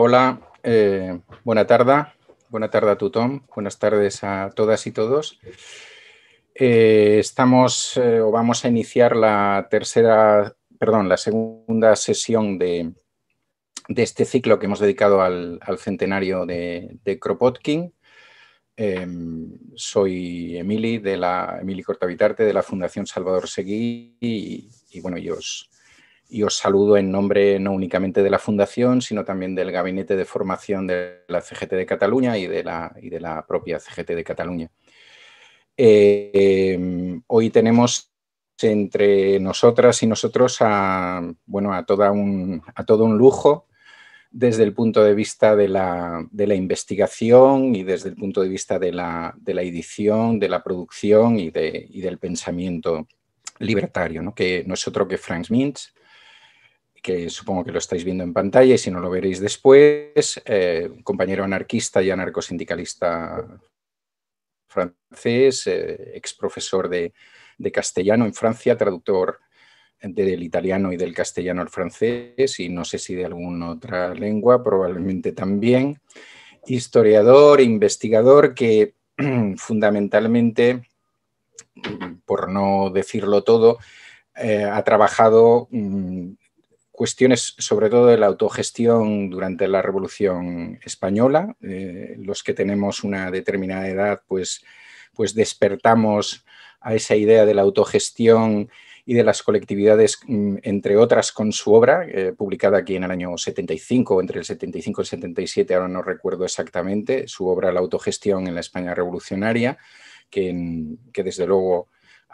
Hola, eh, buena tarde. Buena tarde a tu, Tom. Buenas tardes a todas y todos. Eh, estamos eh, o vamos a iniciar la tercera, perdón, la segunda sesión de, este ciclo que hemos dedicado al, centenario de, de Kropotkin. Em, soy Emily de la Emily Cortavitarte, de la Fundación Salvador Seguí, y, y bueno, yo os, y os saludo en nombre no únicamente de la Fundación, sino también del Gabinete de Formación de la CGT de Cataluña y de la, de la propia CGT de Cataluña. Eh, hoy tenemos entre nosotras y nosotros a, bueno, a, toda a todo un lujo desde el punto de vista de la, investigación y desde el punto de vista de la, edición, de la producción y, del pensamiento libertario, que no es otro que Frank Mintz, que supongo que lo estáis viendo en pantalla y si no lo veréis después, eh, compañero anarquista y anarcosindicalista francés, eh, ex profesor de, castellano en Francia, traductor del italiano y del castellano al francés y no sé si de alguna otra lengua, probablemente también, historiador, investigador que fundamentalmente, por no decirlo todo, eh, ha trabajado mm, cuestiones sobre todo de la autogestión durante la Revolución Española. Eh, los que tenemos una determinada edad, pues, pues despertamos a esa idea de la autogestión y de las colectividades, mm, entre otras, con su obra, eh, publicada aquí en el año 75, entre el 75 y el 77, ahora no recuerdo exactamente, su obra La autogestión en la España revolucionaria, que, que desde luego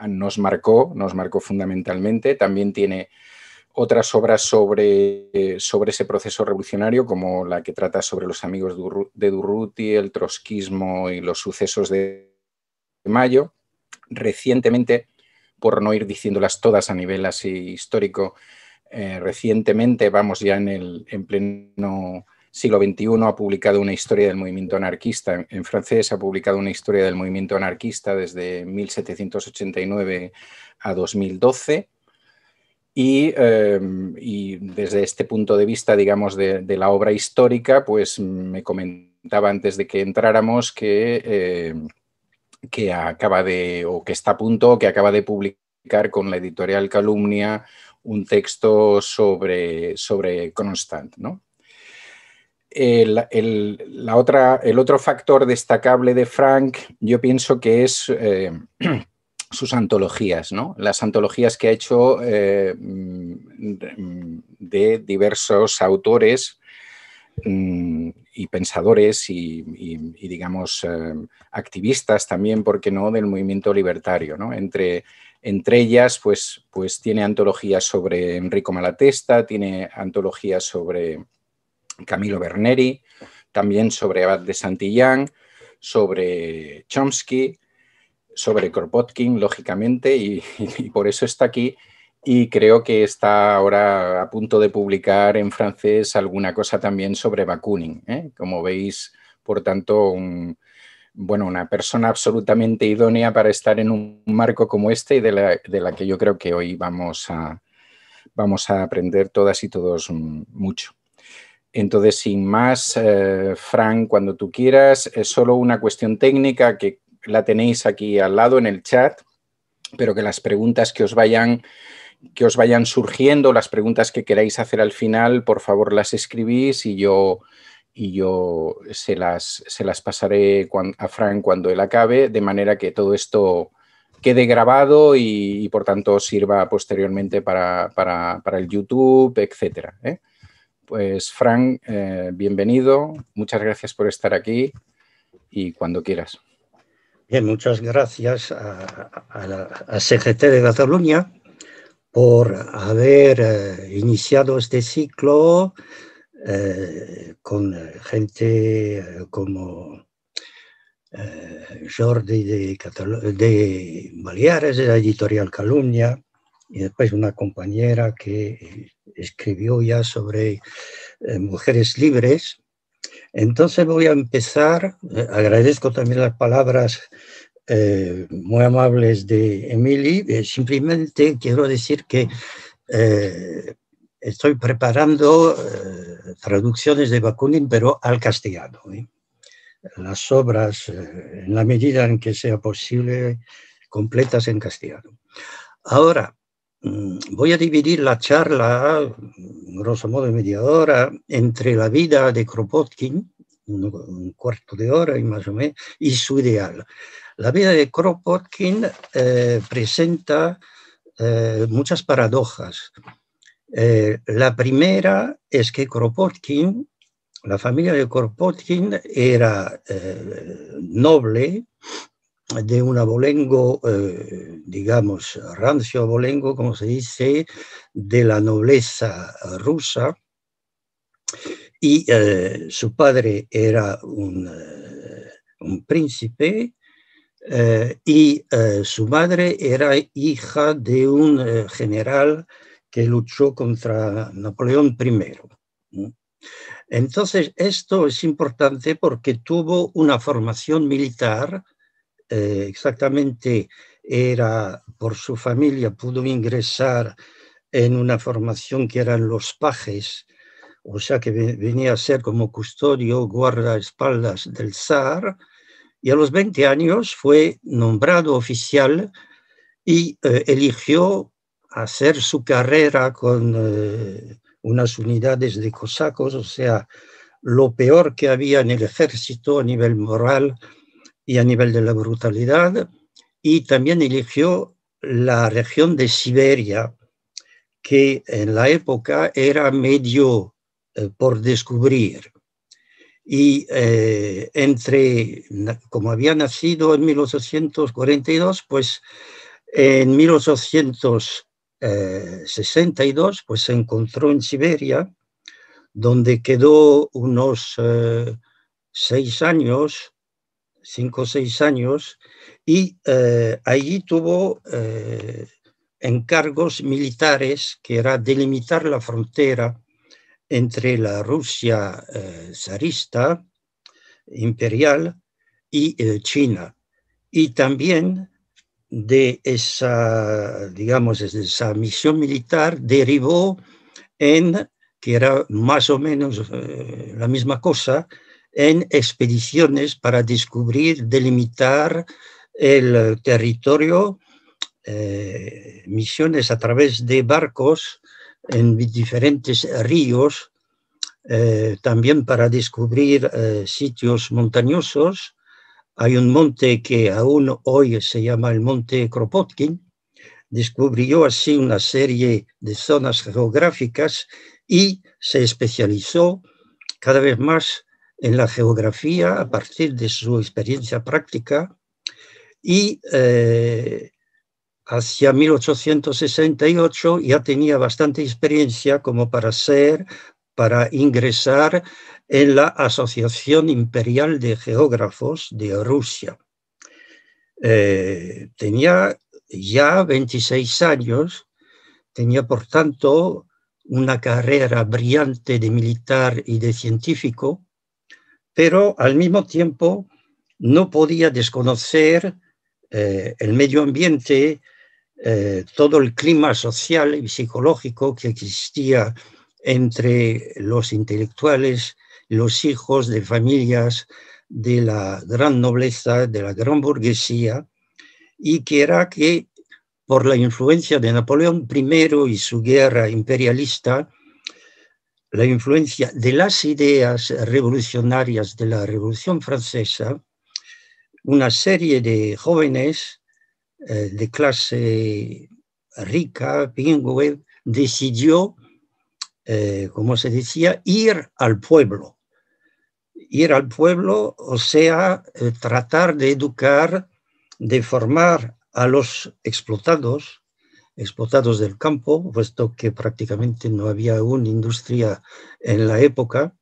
nos marcó, nos marcó fundamentalmente. También tiene otras obras sobre, ese proceso revolucionario, como la que trata sobre los amigos de Durruti, el trotskismo y los sucesos de mayo. Recientemente, por no ir diciéndolas todas a nivel así histórico, eh, recientemente, vamos ya en, el, en pleno siglo XXI, ha publicado una historia del movimiento anarquista. en francés ha publicado una historia del movimiento anarquista desde 1789 a 2012 Em, y, desde este punto de vista, digamos, de, la obra histórica, pues me comentaba antes de que entráramos que, em, que acaba de, o que está a punto, que acaba de publicar con la editorial Calumnia un texto sobre, sobre Constant, ¿no? El, la otra, el otro factor destacable de Frank, yo pienso que es em, sus antologías, ¿no? Las antologías que ha hecho eh, de diversos autores mm, y pensadores y, digamos, eh, activistas también, ¿por qué no?, del movimiento libertario, Entre, entre ellas, pues, pues tiene antologías sobre Enrico Malatesta, tiene antologías sobre Camilo Berneri, también sobre Abad de Santillán, sobre Chomsky, sobre Kropotkin, lógicamente, y, por eso está aquí. Y creo que está ahora a punto de publicar en francés alguna cosa también sobre Bakunin. ¿eh? Como veis, por tanto, bueno, una persona absolutamente idónea para estar en un marco como este y de la, que yo creo que hoy vamos a, vamos a aprender todas y todos mucho. Entonces, sin más, eh, Frank, cuando tú quieras, es solo una cuestión técnica que la tenéis aquí al lado en el chat, pero que las preguntas que os vayan que os vayan surgiendo, las preguntas que queráis hacer al final, por favor las escribís y yo, y yo se, las, se las pasaré a Frank cuando él acabe, de manera que todo esto quede grabado y, por tanto sirva posteriormente para, el YouTube, etc. ¿eh? Pues Frank, eh, bienvenido, muchas gracias por estar aquí y cuando quieras muchas gracias a, CGT de Cataluña por haber eh, iniciado este ciclo eh, con gente eh, como Jordi de, de Baleares, de la editorial Calumnia, y después una compañera que escribió ya sobre mujeres libres entonces voy a empezar, eh, agradezco también las palabras eh, muy amables de Emily, eh, simplemente quiero decir que estoy preparando traducciones de Bakunin, pero al castellano. Las obras, en la medida en que sea posible, completas en castellano. Ahora, Mm, voy a dividir la charla, grosso modo media hora, entre la vida de Kropotkin, un, cuarto de hora y más o menos, y su ideal. La vida de Kropotkin eh, presenta eh, muchas paradojas. Eh, la primera es que Kropotkin, la familia de Kropotkin era noble, de un abolengo, eh, digamos, rancio abolengo, como se dice, de la nobleza rusa. Y eh, su padre era un, eh, príncipe y su madre era hija de un general que luchó contra Napoleón I. Entonces, esto es importante porque tuvo una formación militar eh, exactamente era por su familia, pudo ingresar en una formación que eran los pajes, o sea que venía a ser como custodio, guardaespaldas del zar, y a los 20 años fue nombrado oficial y eh, eligió hacer su carrera con eh, unas unidades de cosacos, o sea, lo peor que había en el ejército a nivel moral y a nivel de la brutalidad, y también eligió la región de Siberia, que en la época era medio eh, por descubrir. Y eh, entre, como había nacido en 1842, pues en 1862 eh, pues, se encontró en Siberia, donde quedó unos seis años cinco o seis años, y eh, allí tuvo eh, encargos militares, que era delimitar la frontera entre la Rusia eh, zarista, imperial, y China. Y también de esa, digamos, de esa misión militar derivó en, que era más o menos la misma cosa, en expediciones para descubrir, delimitar el territorio, eh, misiones a través de barcos en diferentes ríos, eh, también para descubrir eh, sitios montañosos. Hay un monte que aún hoy se llama el monte Kropotkin. Descubrió así una serie de zonas geográficas y se especializó cada vez más en la geografía a partir de su experiencia práctica y eh, hacia 1868 ya tenía bastante experiencia como para ser, para ingresar en la Asociación Imperial de Geógrafos de Rusia. Eh, tenía ya 26 años, tenía por tanto una carrera brillante de militar y de científico, pero al mismo tiempo no podía desconocer eh, el medio ambiente, eh, todo el clima social y psicológico que existía entre los intelectuales, los hijos de familias de la gran nobleza, de la gran burguesía, y que era que por la influencia de Napoleón I y su guerra imperialista, la influencia de las ideas revolucionarias de la Revolución Francesa, una serie de jóvenes eh, de clase rica, pingüe, decidió, eh, como se decía, ir al pueblo. Ir al pueblo, o sea, eh, tratar de educar, de formar a los explotados, explotados del campo, puesto que prácticamente no había una industria en la época,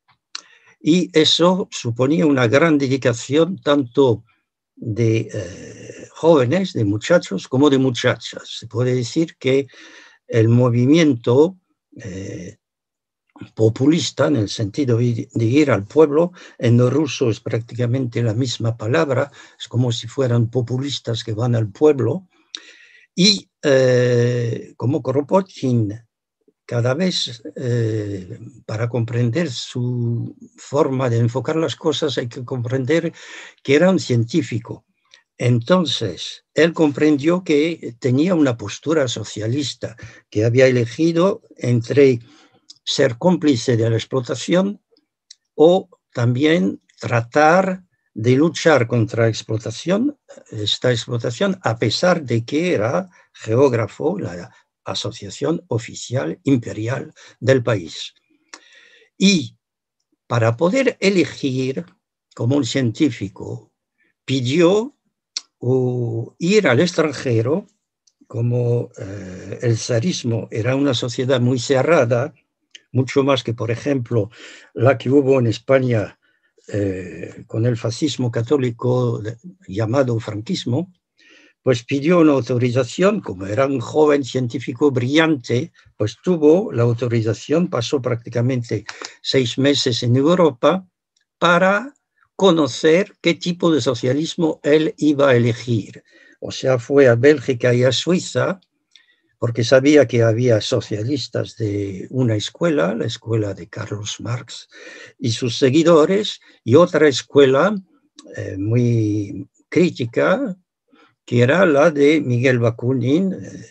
y eso suponía una gran dedicación tanto de eh, jóvenes, de muchachos, como de muchachas. Se puede decir que el movimiento eh, populista, en el sentido de ir al pueblo, en lo ruso es prácticamente la misma palabra, es como si fueran populistas que van al pueblo, y eh, como Kropotkin, cada vez eh, para comprender su forma de enfocar las cosas hay que comprender que era un científico. Entonces, él comprendió que tenía una postura socialista, que había elegido entre ser cómplice de la explotación o también tratar de luchar contra explotación, esta explotación, a pesar de que era geógrafo, la asociación oficial imperial del país. Y para poder elegir como un científico, pidió ir al extranjero, como eh, el zarismo era una sociedad muy cerrada, mucho más que, por ejemplo, la que hubo en España eh, con el fascismo católico llamado franquismo, pues pidió una autorización, como era un joven científico brillante, pues tuvo la autorización, pasó prácticamente seis meses en Europa para conocer qué tipo de socialismo él iba a elegir. O sea, fue a Bélgica y a Suiza porque sabía que había socialistas de una escuela, la escuela de Carlos Marx y sus seguidores, y otra escuela eh, muy crítica, que era la de Miguel Bakunin, eh,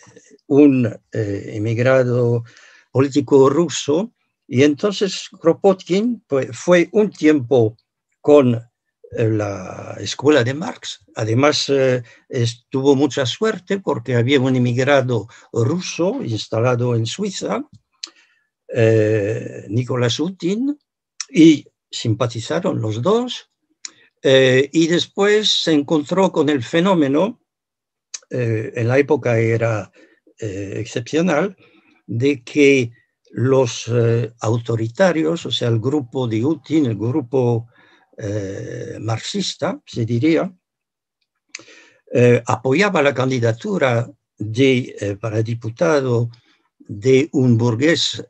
un eh, emigrado político ruso, y entonces Kropotkin pues, fue un tiempo con la escuela de Marx. Además, eh, tuvo mucha suerte porque había un inmigrado ruso instalado en Suiza, eh, Nicolás Utin, y simpatizaron los dos. Eh, y después se encontró con el fenómeno, en la época era excepcional, de que los autoritarios, o sea, el grupo de Utin, el grupo eh, marxista, se diría, eh, apoyaba la candidatura de, eh, para diputado de un burgués,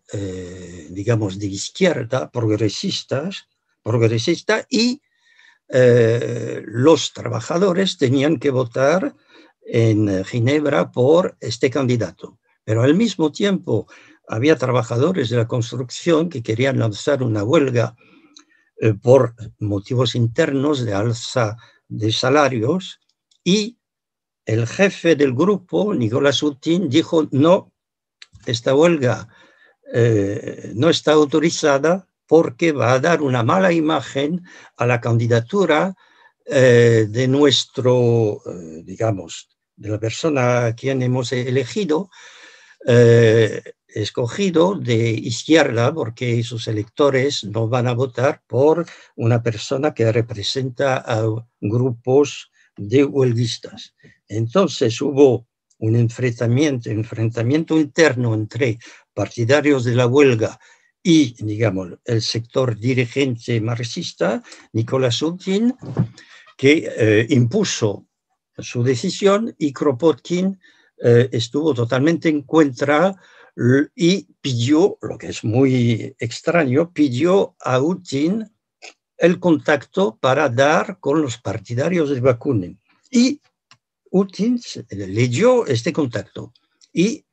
digamos, de izquierda, progresistas, progresista, y los trabajadores tenían que votar en Ginebra por este candidato. Pero al mismo tiempo había trabajadores de la construcción que querían lanzar una huelga eh, por motivos internos de alza de salarios y el jefe del grupo, Nicolás Utin, dijo, no, esta huelga eh, no está autorizada porque va a dar una mala imagen a la candidatura eh, de nuestro, digamos, de la persona a quien hemos elegido escogido de izquierda porque sus electores no van a votar por una persona que representa a grupos de huelguistas. Entonces hubo un enfrentamiento, enfrentamiento interno entre partidarios de la huelga y, digamos, el sector dirigente marxista, Nicolás Hutchin, que eh, impuso su decisión y Kropotkin eh, estuvo totalmente en contra y pidió, lo que es muy extraño, pidió a Utin el contacto para dar con los partidarios de Bakunin. Y Utin leyó este contacto y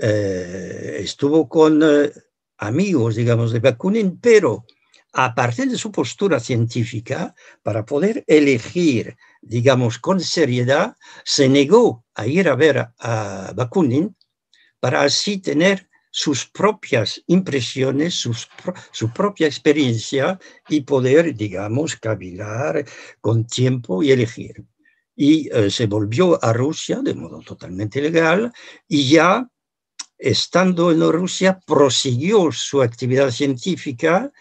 eh, estuvo con eh, amigos, digamos, de Bakunin, pero a partir de su postura científica, para poder elegir, digamos, con seriedad, se negó a ir a ver a Bakunin para así tener sus propias impresiones, su propia experiencia y poder, digamos, cavilar con tiempo y elegir. Y eh, se volvió a Rusia de modo totalmente legal y ya estando en Rusia prosiguió su actividad científica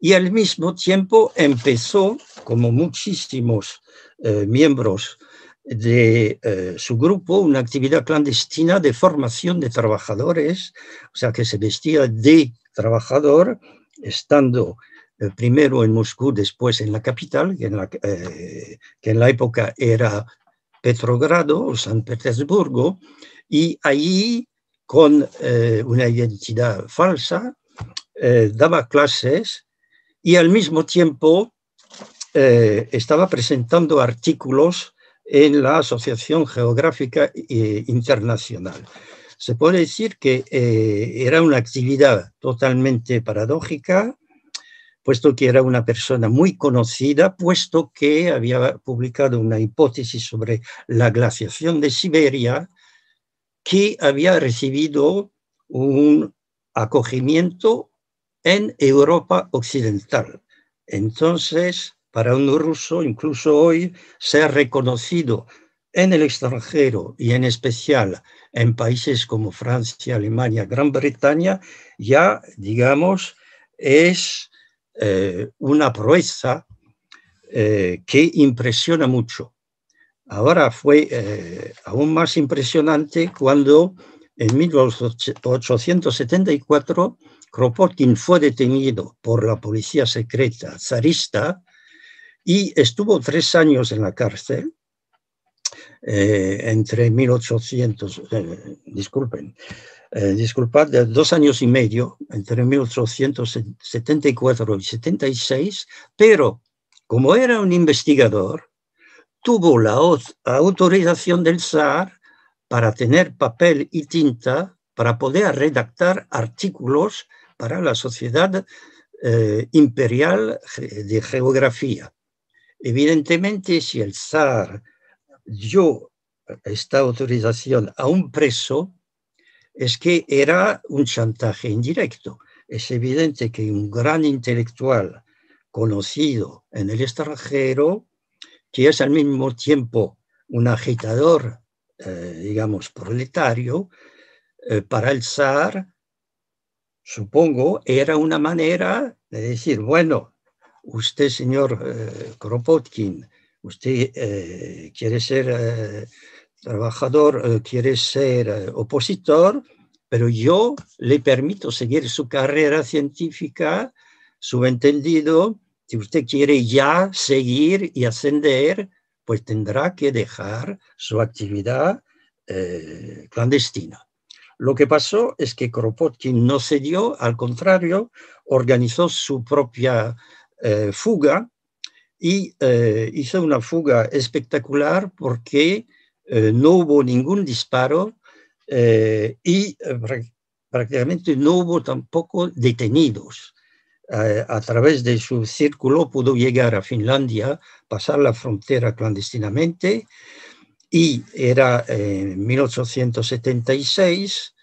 y al mismo tiempo empezó, como muchísimos eh, miembros de eh, su grupo una actividad clandestina de formación de trabajadores, o sea que se vestía de trabajador, estando eh, primero en Moscú, después en la capital, que en la, eh, que en la época era Petrogrado o San Petersburgo, y allí con una identidad falsa daba clases y al mismo tiempo estaba presentando artículos en la Asociación Geográfica eh, Internacional. Se puede decir que eh, era una actividad totalmente paradójica, puesto que era una persona muy conocida, puesto que había publicado una hipótesis sobre la glaciación de Siberia, que había recibido un acogimiento en Europa Occidental. Entonces, para un ruso incluso hoy ser reconocido en el extranjero y en especial en países como Francia, Alemania, Gran Bretaña, ya digamos es eh, una proeza eh, que impresiona mucho. Ahora fue eh, aún más impresionante cuando en 1874 Kropotkin fue detenido por la policía secreta zarista y estuvo tres años en la cárcel. Eh, entre 1800, eh, disculpen, eh, disculpad, dos años y medio, entre 1874 y 76, pero como era un investigador, tuvo la autorización del zar para tener papel y tinta para poder redactar artículos para la Sociedad Imperial de Geografía. Evidentemente, si el zar dio esta autorización a un preso, es que era un chantaje indirecto. Es evidente que un gran intelectual conocido en el extranjero, que es al mismo tiempo un agitador, eh, digamos, proletario, eh, para el zar, supongo, era una manera de decir, bueno, usted, señor eh, Kropotkin, usted eh, quiere ser eh, trabajador, quiere ser opositor, pero yo le permito seguir su carrera científica, subentendido, si usted quiere ya seguir y ascender, pues tendrá que dejar su actividad clandestina. Lo que pasó es que Kropotkin no cedió, al contrario, organizó su propia eh, fuga y eh, hizo una fuga espectacular porque eh, no hubo ningún disparo y prácticamente no hubo tampoco detenidos. a través de su círculo pudo llegar a Finlandia, pasar la frontera clandestinamente y era en 1876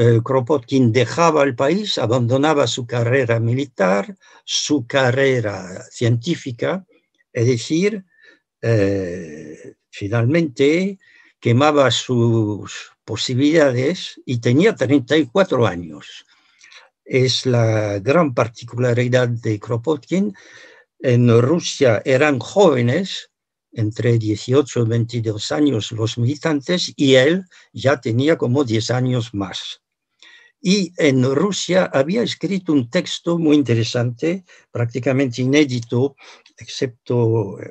eh, Kropotkin dejaba el país, abandonaba su carrera militar, su carrera científica, es decir, eh, finalmente quemaba sus posibilidades y tenía 34 años. Es la gran particularidad de Kropotkin. En Rusia eran jóvenes, entre 18 y 22 años los militantes, y él ya tenía como 10 años más y en Rusia había escrito un texto muy interesante, prácticamente inédito, excepto eh,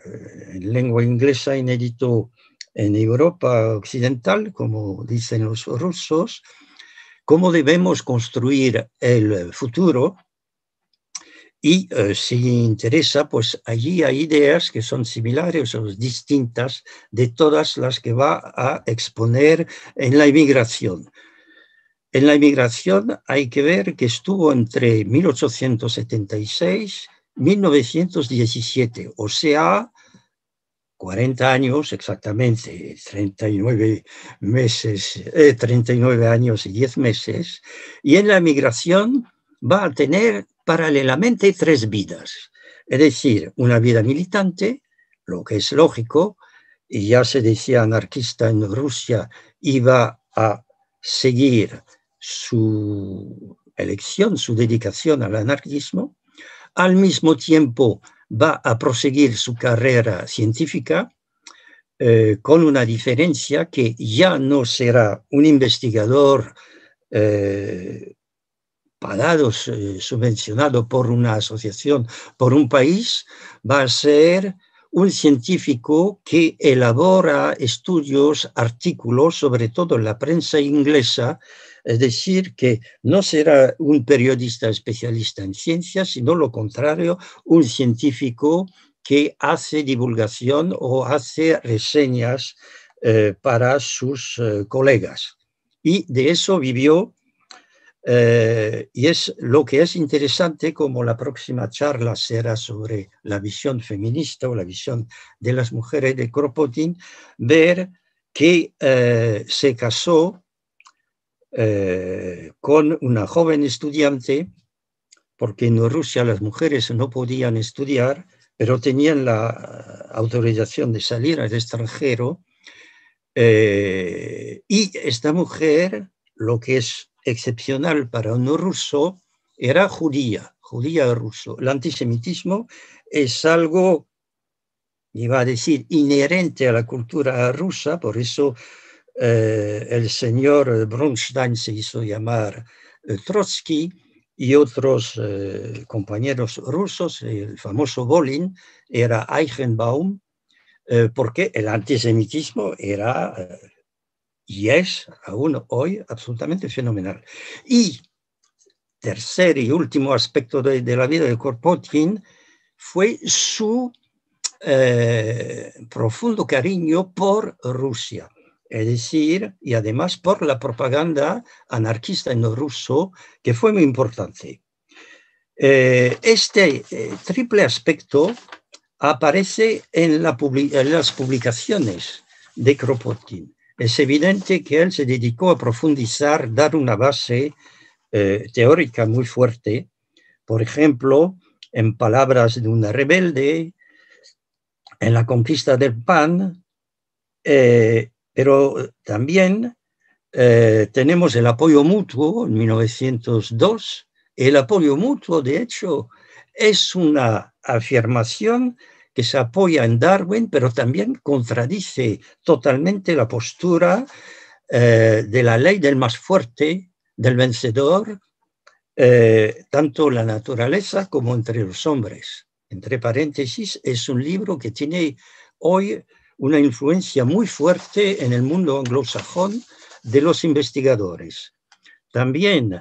en lengua inglesa, inédito en Europa occidental, como dicen los rusos, cómo debemos construir el futuro. Y eh, si interesa, pues allí hay ideas que son similares o distintas de todas las que va a exponer en la inmigración. En la inmigración hay que ver que estuvo entre 1876 y 1917, o sea, 40 años exactamente, 39 meses, 39 eh, años y 10 meses, y en la emigración va a tener paralelamente tres vidas, es decir, una vida militante, lo que es lógico, y ya se decía anarquista en Rusia, iba a seguir su elección, su dedicación al anarquismo, al mismo tiempo va a proseguir su carrera científica eh, con una diferencia que ya no será un investigador eh, pagado, subvencionado por una asociación, por un país, va a ser un científico que elabora estudios, artículos, sobre todo en la prensa inglesa, es decir, que no será un periodista especialista en ciencias, sino lo contrario, un científico que hace divulgación o hace reseñas eh, para sus eh, colegas. Y de eso vivió eh, y es lo que es interesante, como la próxima charla será sobre la visión feminista o la visión de las mujeres de Kropotkin, ver que se casó eh, con una joven estudiante, porque en Rusia las mujeres no podían estudiar, pero tenían la autorización de salir al extranjero. Eh, y esta mujer, lo que es excepcional para un ruso, era judía, judía ruso. El antisemitismo es algo, iba a decir, inherente a la cultura rusa, por eso eh, el señor eh, Bronstein se hizo llamar eh, Trotsky y otros compañeros rusos, el famoso Bolin era Eichenbaum, porque el antisemitismo era y es aún hoy absolutamente fenomenal. Y tercer y último aspecto de, la vida de Korpotkin fue su profundo cariño por Rusia es decir, y además por la propaganda anarquista en lo ruso, que fue muy importante. Eh, este eh, triple aspecto aparece en, las publicaciones de Kropotkin. Es evidente que él se dedicó a profundizar, dar una base eh, teórica muy fuerte, por ejemplo, en palabras de una rebelde, en la conquista del pan, pero también eh, tenemos el apoyo mutuo en 1902. El apoyo mutuo, de hecho, es una afirmación que se apoya en Darwin, pero también contradice totalmente la postura eh, de la ley del más fuerte, del vencedor, eh, tanto la naturaleza como entre los hombres. Entre paréntesis, es un libro que tiene hoy una influencia muy fuerte en el mundo anglosajón de los investigadores. También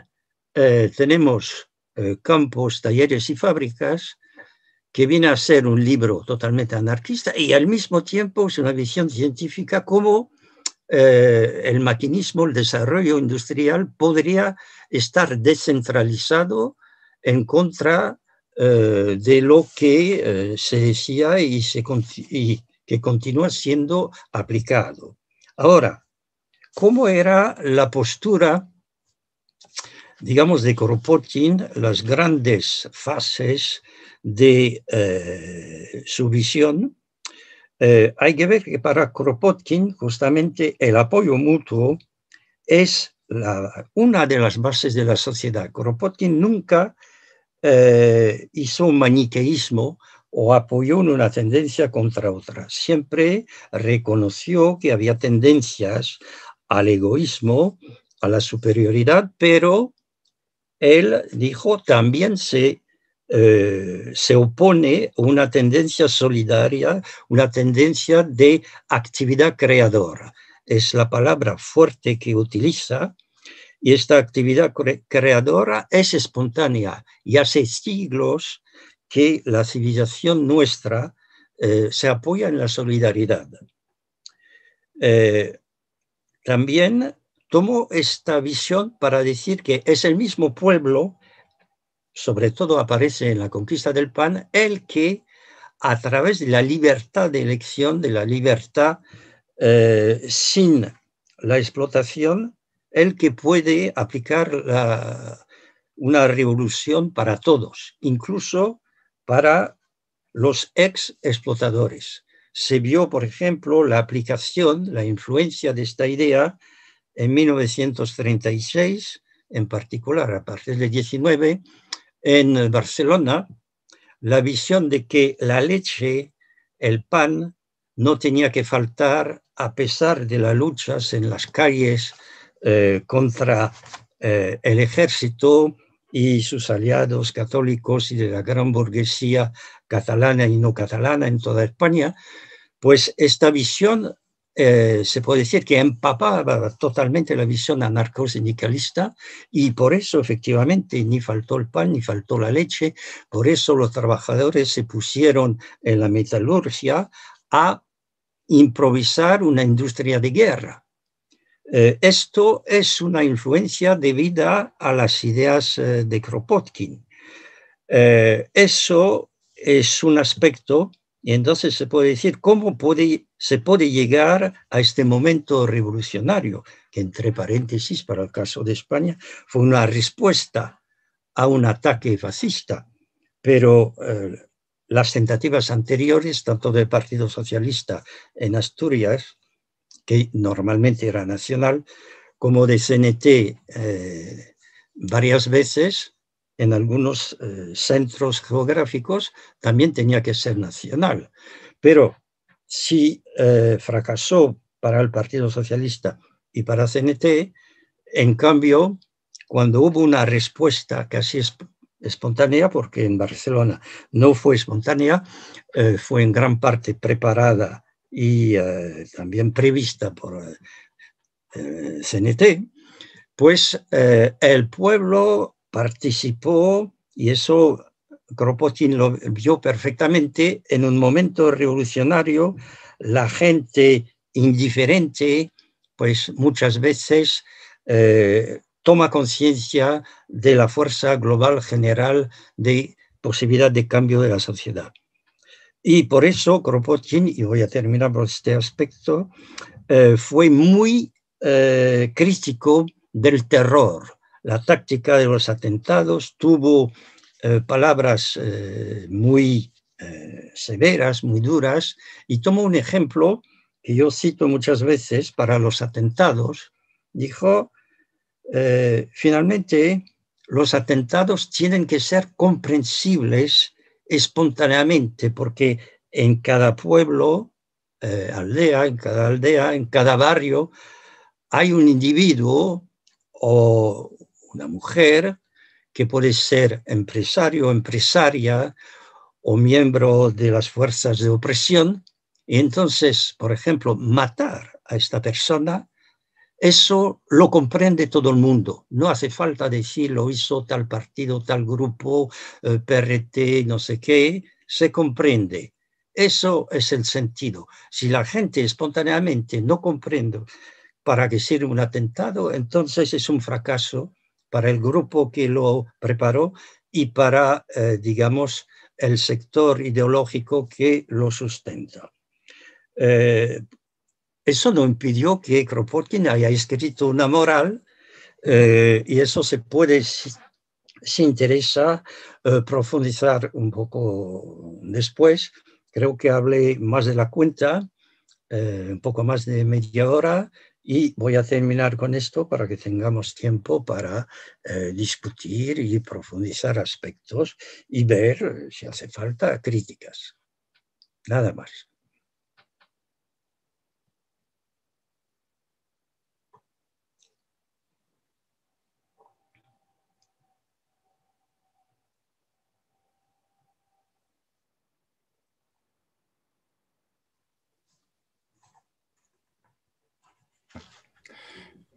eh, tenemos eh, campos, talleres y fábricas que viene a ser un libro totalmente anarquista y al mismo tiempo es una visión científica como eh, el maquinismo, el desarrollo industrial podría estar descentralizado en contra de lo que se decía y se, que continúa siendo aplicado. Ahora, ¿cómo era la postura, digamos, de Kropotkin, las grandes fases de eh, su visión? Eh, hay que ver que para Kropotkin justamente el apoyo mutuo es una de las bases de la sociedad. Kropotkin nunca eh, hizo un maniqueísmo o apoyó una tendencia contra otra. Siempre reconoció que había tendencias al egoísmo, a la superioridad, pero él dijo también se, eh, se opone a una tendencia solidaria, una tendencia de actividad creadora. Es la palabra fuerte que utiliza y esta actividad creadora es espontánea y hace siglos que la civilización nuestra eh, se apoya en la solidaridad. Eh, también tomo esta visión para decir que es el mismo pueblo, sobre todo aparece en la conquista del pan, el que a través de la libertad de elección, de la libertad eh, sin la explotación, el que puede aplicar una revolución para todos, incluso para los ex explotadores. Se vio, por ejemplo, la aplicación, la influencia de esta idea en 1936, en particular a partir del 19, en Barcelona, la visión de que la leche, el pan, no tenía que faltar a pesar de las luchas en las calles eh, contra eh, el ejército, y sus aliados católicos y de la gran burguesía catalana y no catalana en toda España, pues esta visión eh, se puede decir que empapaba totalmente la visión anarcosindicalista y por eso efectivamente ni faltó el pan ni faltó la leche, por eso los trabajadores se pusieron en la metalurgia a improvisar una industria de guerra eh, esto es una influencia debida a las ideas eh, de Kropotkin. Eh, eso es un aspecto, y entonces se puede decir cómo puede, se puede llegar a este momento revolucionario, que entre paréntesis, para el caso de España, fue una respuesta a un ataque fascista, pero las tentativas anteriores, tanto del Partido Socialista en Asturias que normalmente era nacional, como de CNT eh, varias veces en algunos eh, centros geográficos, también tenía que ser nacional. Pero si eh, fracasó para el Partido Socialista y para CNT, en cambio, cuando hubo una respuesta casi espontánea, porque en Barcelona no fue espontánea, fue en gran parte preparada y eh, también prevista por eh, CNT, pues eh, el pueblo participó, y eso Kropotkin lo vio perfectamente, en un momento revolucionario, la gente indiferente, pues muchas veces toma conciencia de la fuerza global general de posibilidad de cambio de la sociedad. Y por eso Kropotkin, y voy a terminar por este aspecto, eh, fue muy eh, crítico del terror. La táctica de los atentados tuvo eh, palabras muy severas, muy duras, y tomo un ejemplo que yo cito muchas veces para los atentados. Dijo, finalmente, los atentados tienen que ser comprensibles espontáneamente, porque en cada pueblo, eh, aldea, en cada aldea, en cada barrio, hay un individuo o una mujer que puede ser empresario, empresaria o miembro de las fuerzas de opresión. Y entonces, por ejemplo, matar a esta persona eso lo comprende todo el mundo. No hace falta decir lo hizo tal partido, tal grupo, eh, PRT, no sé qué. Se comprende. Eso es el sentido. Si la gente espontáneamente no comprende para qué sirve un atentado, entonces es un fracaso para el grupo que lo preparó y para, eh, digamos, el sector ideológico que lo sustenta. Eh, eso no impidió que Kropotkin haya escrito una moral eh, y eso se puede, si, interesa, eh, profundizar un poco después. Creo que hablé más de la cuenta, eh, un poco más de media hora, y voy a terminar con esto para que tengamos tiempo para discutir y profundizar aspectos y ver, si hace falta, críticas. Nada más.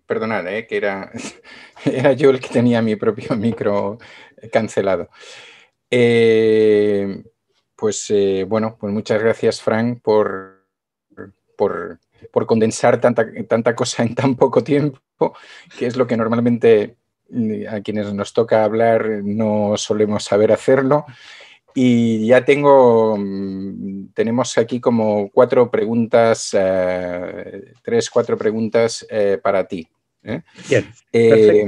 Perdonad, ¿eh? que era, yo el que tenía mi propio micro cancelado. Eh, pues eh, bueno, pues muchas gracias, Frank, por, por, condensar tanta, tanta cosa en tan poco tiempo, que es lo que normalmente mm, a quienes nos toca hablar no solemos saber hacerlo. Y ya tengo, mm, tenemos aquí como cuatro preguntas, tres, cuatro preguntas para ti. ¿eh? Bien, eh,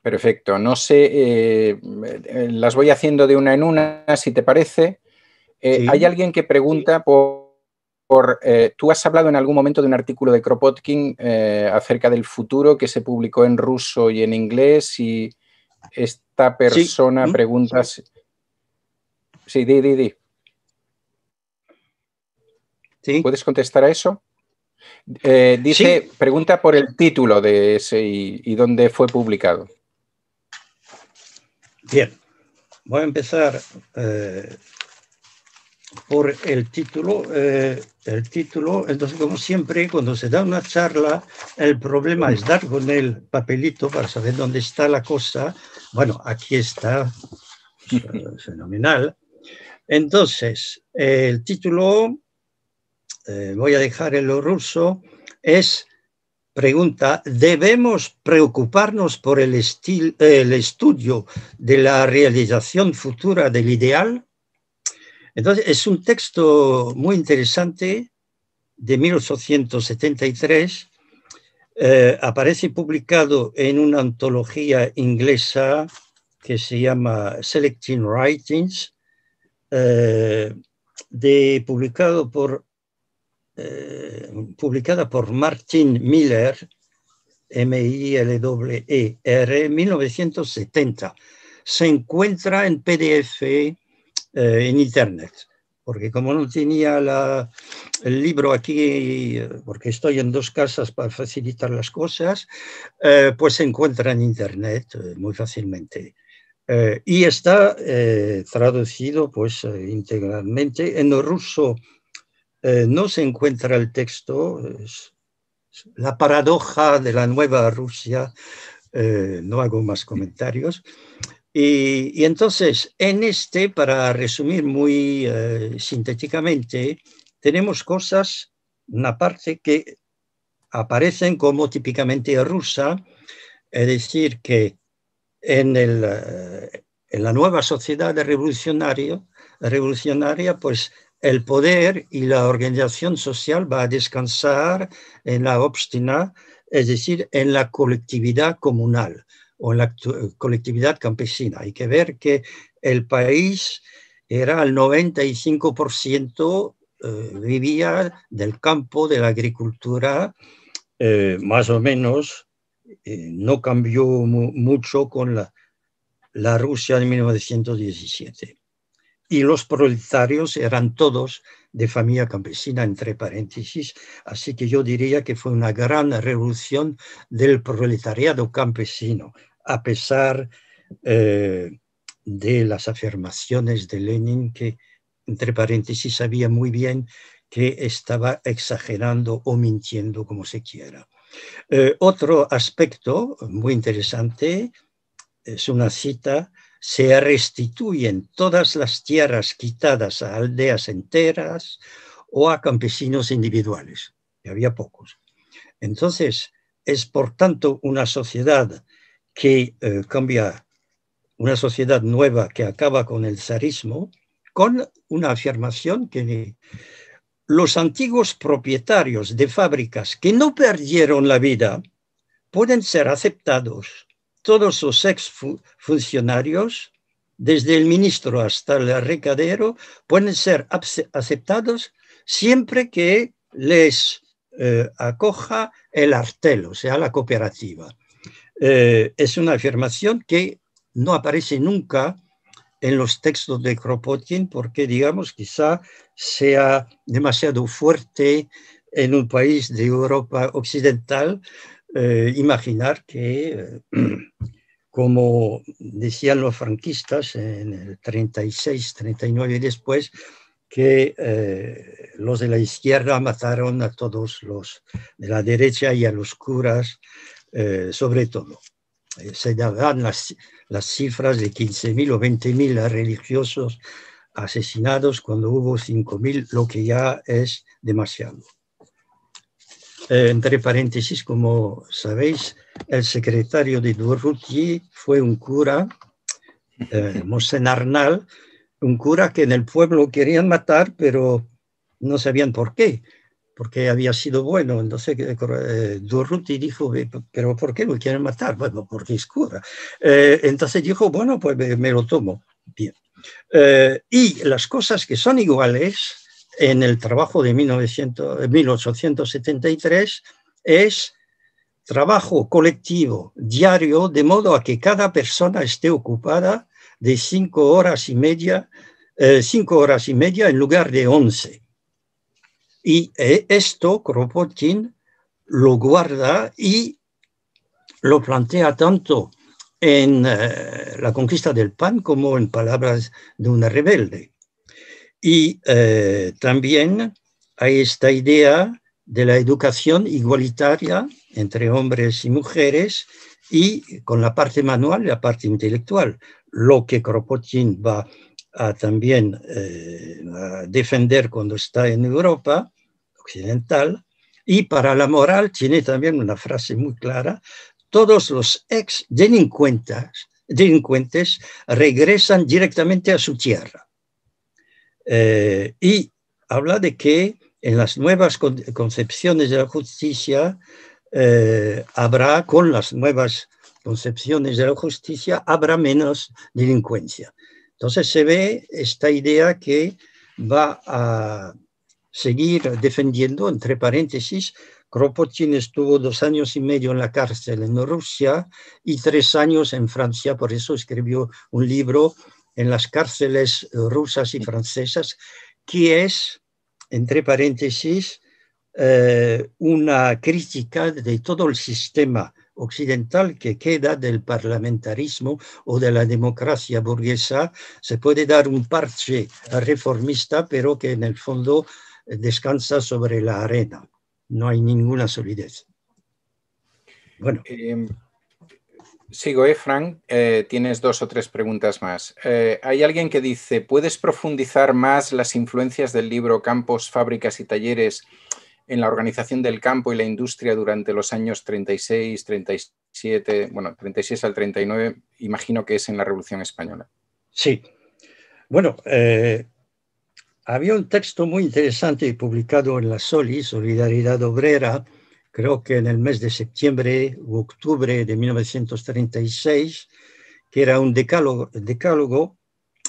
perfecto. No sé, eh, las voy haciendo de una en una, si te parece. Hay alguien que pregunta por... por tú has hablado en algún momento de un artículo de Kropotkin acerca del futuro que se publicó en ruso y en inglés y esta persona ¿Mm? pregunta... Sí, sí di, di, di. ¿Puedes contestar a eso? Eh, dice, pregunta por el título de ese y, dónde fue publicado. Bien, voy a empezar eh, por el título. Eh, el título, entonces como siempre, cuando se da una charla, el problema es dar con el papelito para saber dónde está la cosa. Bueno, aquí está, fenomenal. Entonces, el título eh, voy a dejar en lo ruso, es pregunta, ¿debemos preocuparnos por el, el estudio de la realización futura del ideal? Entonces, es un texto muy interesante de 1873. Eh, aparece publicado en una antología inglesa que se llama Selecting Writings, eh, de, publicado por eh, publicada por Martin Miller, e M-I-L-E-R, 1970. Se encuentra en PDF eh, en Internet, porque como no tenía el libro aquí, eh, porque estoy en dos casas para facilitar las cosas, pues se encuentra en Internet muy fácilmente. y está traducido pues integralmente en ruso eh, no se encuentra el texto, es la paradoja de la nueva Rusia, eh, no hago más comentarios. Y, entonces, en este, para resumir muy eh, sintéticamente, tenemos cosas, una parte que aparecen como típicamente rusa, es decir, que en, en la nueva sociedad revolucionaria, pues el poder y la organización social va a descansar en la obstina, es decir, en la colectividad comunal o en la colectividad campesina. Hay que ver que el país era al 95% eh, vivía del campo, de la agricultura, eh, más o menos, eh, no cambió mucho con la, la Rusia de 1917 y los proletarios eran todos de familia campesina, entre paréntesis, así que yo diría que fue una gran revolución del proletariado campesino, a pesar eh, de las afirmaciones de Lenin, que entre paréntesis sabía muy bien que estaba exagerando o mintiendo como se quiera. Eh, otro aspecto muy interesante es una cita se restituyen todas las tierras quitadas a aldeas enteras o a campesinos individuales, que había pocos. Entonces, es por tanto una sociedad que eh, cambia, una sociedad nueva que acaba con el zarismo, con una afirmación que los antiguos propietarios de fábricas que no perdieron la vida pueden ser aceptados todos los ex funcionarios, desde el ministro hasta el recadero, pueden ser aceptados siempre que les eh, acoja el artelo, o sea, la cooperativa. Eh, es una afirmación que no aparece nunca en los textos de Kropotkin porque, digamos, quizá sea demasiado fuerte en un país de Europa occidental eh, imaginar que, eh, como decían los franquistas en el 36, 39 y después, que eh, los de la izquierda mataron a todos los de la derecha y a los curas, sobre todo. se dan las, las cifras de 15.000 o 20.000 religiosos asesinados cuando hubo 5.000, lo que ya es demasiado. Eh, entre paréntesis, como sabéis, el secretario de Durruti fue un cura, eh, Arnal, un cura que en el pueblo querían matar, pero no sabían por qué, porque había sido bueno. Entonces eh, eh, Durruti dijo, pero ¿por qué lo quieren matar? Bueno, porque es cura. entonces dijo, bueno, pues me, lo tomo. Bien. y las cosas que son iguales en el trabajo de 1900, 1873 eh, es trabajo colectivo diario, de modo a que cada persona esté ocupada de cinco horas y media, eh, cinco horas y media en lugar de once. Y eh, esto Kropotkin lo guarda y lo plantea tanto en la conquista del pan como en palabras de una rebelde. Y eh, también hay esta idea de la educación igualitaria entre hombres y mujeres y con la parte manual y la parte intelectual, lo que Kropotkin va también eh, a defender cuando está en Europa occidental. Y para la moral tiene también una frase muy clara, todos los ex delincuentes regresan directamente a su tierra. Eh, y habla de que en las nuevas concepciones de la justicia eh, habrá, con las nuevas concepciones de la justicia, habrá menos delincuencia. Entonces se ve esta idea que va a seguir defendiendo, entre paréntesis, Kropotkin estuvo dos años y medio en la cárcel en Rusia y tres años en Francia, por eso escribió un libro en las cárceles rusas y francesas, que es, entre paréntesis, eh, una crítica de todo el sistema occidental que queda del parlamentarismo o de la democracia burguesa. Se puede dar un parche reformista, pero que en el fondo descansa sobre la arena. No hay ninguna solidez. Bueno. Eh, Sigo, Efran. Eh, tienes dos o tres preguntas más. Eh, hay alguien que dice, ¿puedes profundizar más las influencias del libro Campos, Fábricas y Talleres en la organización del campo y la industria durante los años 36, 37, bueno, 36 al 39, imagino que es en la Revolución Española? Sí. Bueno, eh, había un texto muy interesante publicado en la SOLI, Solidaridad Obrera, creo que en el mes de septiembre u octubre de 1936, que era un decálogo, decálogo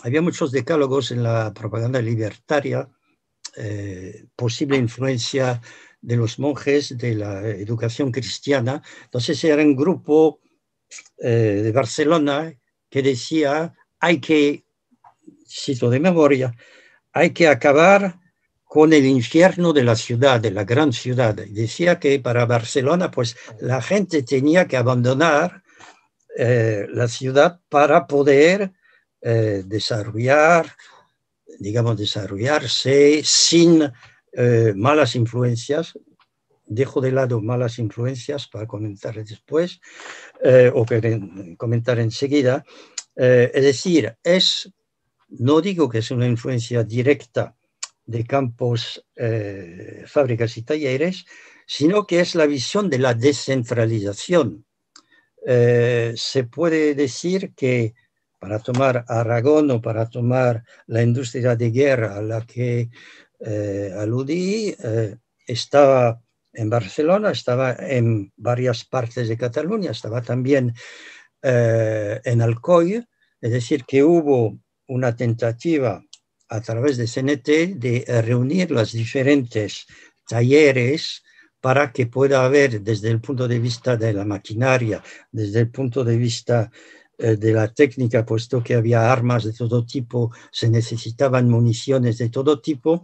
había muchos decálogos en la propaganda libertaria, eh, posible influencia de los monjes de la educación cristiana. Entonces era un grupo eh, de Barcelona que decía, hay que, cito de memoria, hay que acabar con el infierno de la ciudad, de la gran ciudad. Decía que para Barcelona, pues la gente tenía que abandonar eh, la ciudad para poder eh, desarrollar, digamos, desarrollarse sin eh, malas influencias. Dejo de lado malas influencias para comentar después o comentar enseguida. es decir, es, no digo que es una influencia directa, de campos, eh, fábricas y talleres, sino que es la visión de la descentralización. Eh, se puede decir que para tomar Aragón o para tomar la industria de guerra a la que eh, aludí, estaba en Barcelona, estaba en varias partes de Cataluña, estaba también en Alcoy, es decir, que hubo una tentativa a través de CNT de eh, reunir los diferentes talleres para que pueda haber desde el punto de vista de la maquinaria, desde el punto de vista eh, de la técnica, puesto que había armas de todo tipo, se necesitaban municiones de todo tipo,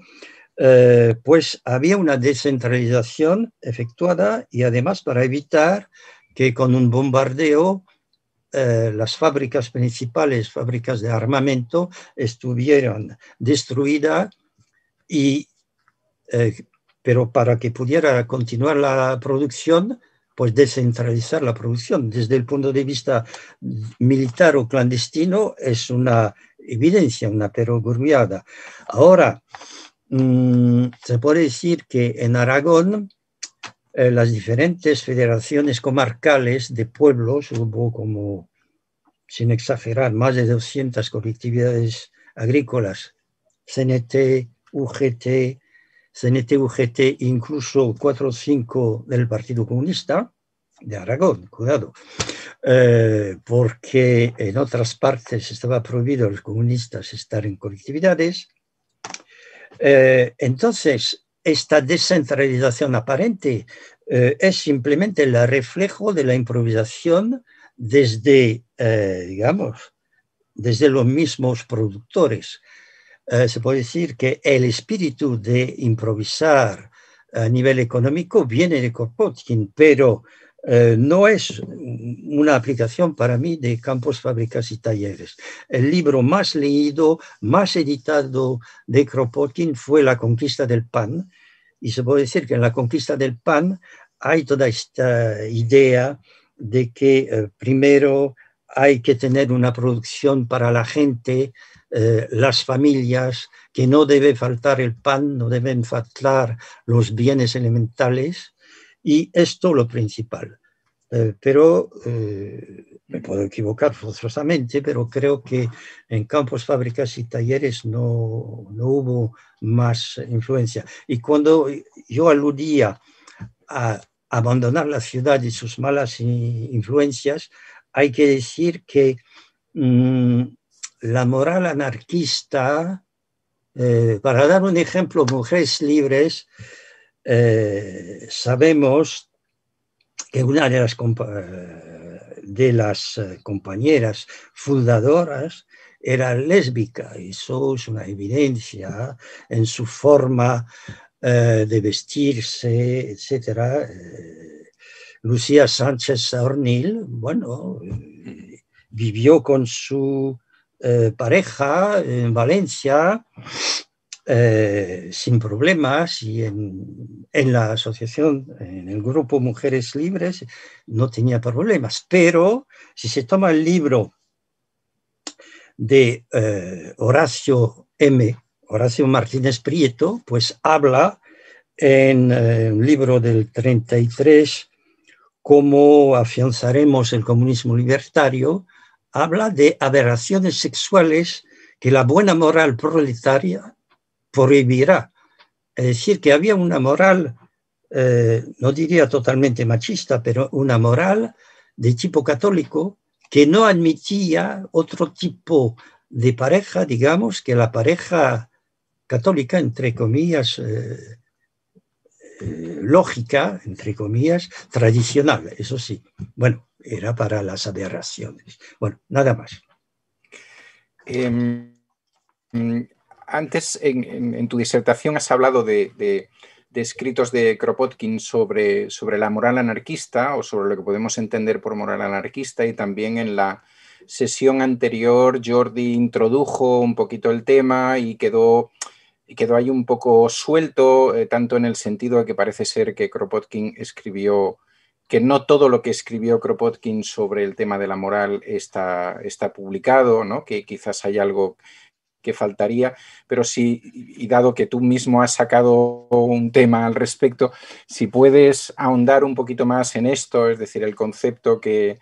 eh, pues había una descentralización efectuada y además para evitar que con un bombardeo eh, las fábricas principales, fábricas de armamento, estuvieron destruidas, y, eh, pero para que pudiera continuar la producción, pues descentralizar la producción. Desde el punto de vista militar o clandestino es una evidencia, una perogrullada. Ahora, mm, se puede decir que en Aragón eh, las diferentes federaciones comarcales de pueblos, hubo como, sin exagerar, más de 200 colectividades agrícolas, CNT, UGT, CNT, UGT, incluso cuatro o cinco del Partido Comunista de Aragón, cuidado, eh, porque en otras partes estaba prohibido a los comunistas estar en colectividades. Eh, entonces, esta descentralización aparente eh, es simplemente el reflejo de la improvisación desde, eh, digamos, desde los mismos productores. Eh, se puede decir que el espíritu de improvisar a nivel económico viene de Kropotkin, pero no es una aplicación para mí de campos, fábricas y talleres. El libro más leído, más editado de Kropotkin fue La conquista del pan, y se puede decir que en la conquista del pan hay toda esta idea de que eh, primero hay que tener una producción para la gente, eh, las familias, que no debe faltar el pan, no deben faltar los bienes elementales, y esto lo principal. Eh, pero me puedo equivocar forzosamente, pero creo que en campos, fábricas y talleres no, hubo más influencia. Y cuando yo aludía a abandonar la ciudad y sus malas influencias, hay que decir que mm, la moral anarquista, eh, para dar un ejemplo, mujeres libres, eh, sabemos que una de las eh, de las eh, compañeras fundadoras era lésbica. Eso es una evidencia en su forma eh, de vestirse, etcétera. Eh, Lucía Sánchez Ornil, bueno, vivió con su pareja en Valencia eh, sin problemas y en, la asociación, en el grupo Mujeres Libres, no tenía problemas. Pero si se toma el libro de eh, Horacio M., Horacio Martínez Prieto, pues habla en el eh, libro del 33, Cómo afianzaremos el comunismo libertario, habla de aberraciones sexuales que la buena moral proletaria prohibirá. Es decir, que había una moral, eh, no diría totalmente machista, pero una moral de tipo católico que no admitía otro tipo de pareja, digamos, que la pareja católica, entre comillas, eh, eh, lógica, entre comillas, tradicional, eso sí. Bueno, era para las aberraciones. Bueno, nada más. Em, antes en, tu disertación has hablado de, escritos de Kropotkin sobre, la moral anarquista o sobre lo que podemos entender por moral anarquista y también en la sesión anterior Jordi introdujo un poquito el tema y quedó, y quedó ahí un poco suelto, eh, tanto en el sentido de que parece ser que Kropotkin escribió que no todo lo que escribió Kropotkin sobre el tema de la moral está, está publicado, ¿no? que quizás hay algo que faltaría, pero sí, y dado que tú mismo has sacado un tema al respecto, si puedes ahondar un poquito más en esto, es decir, el concepto que,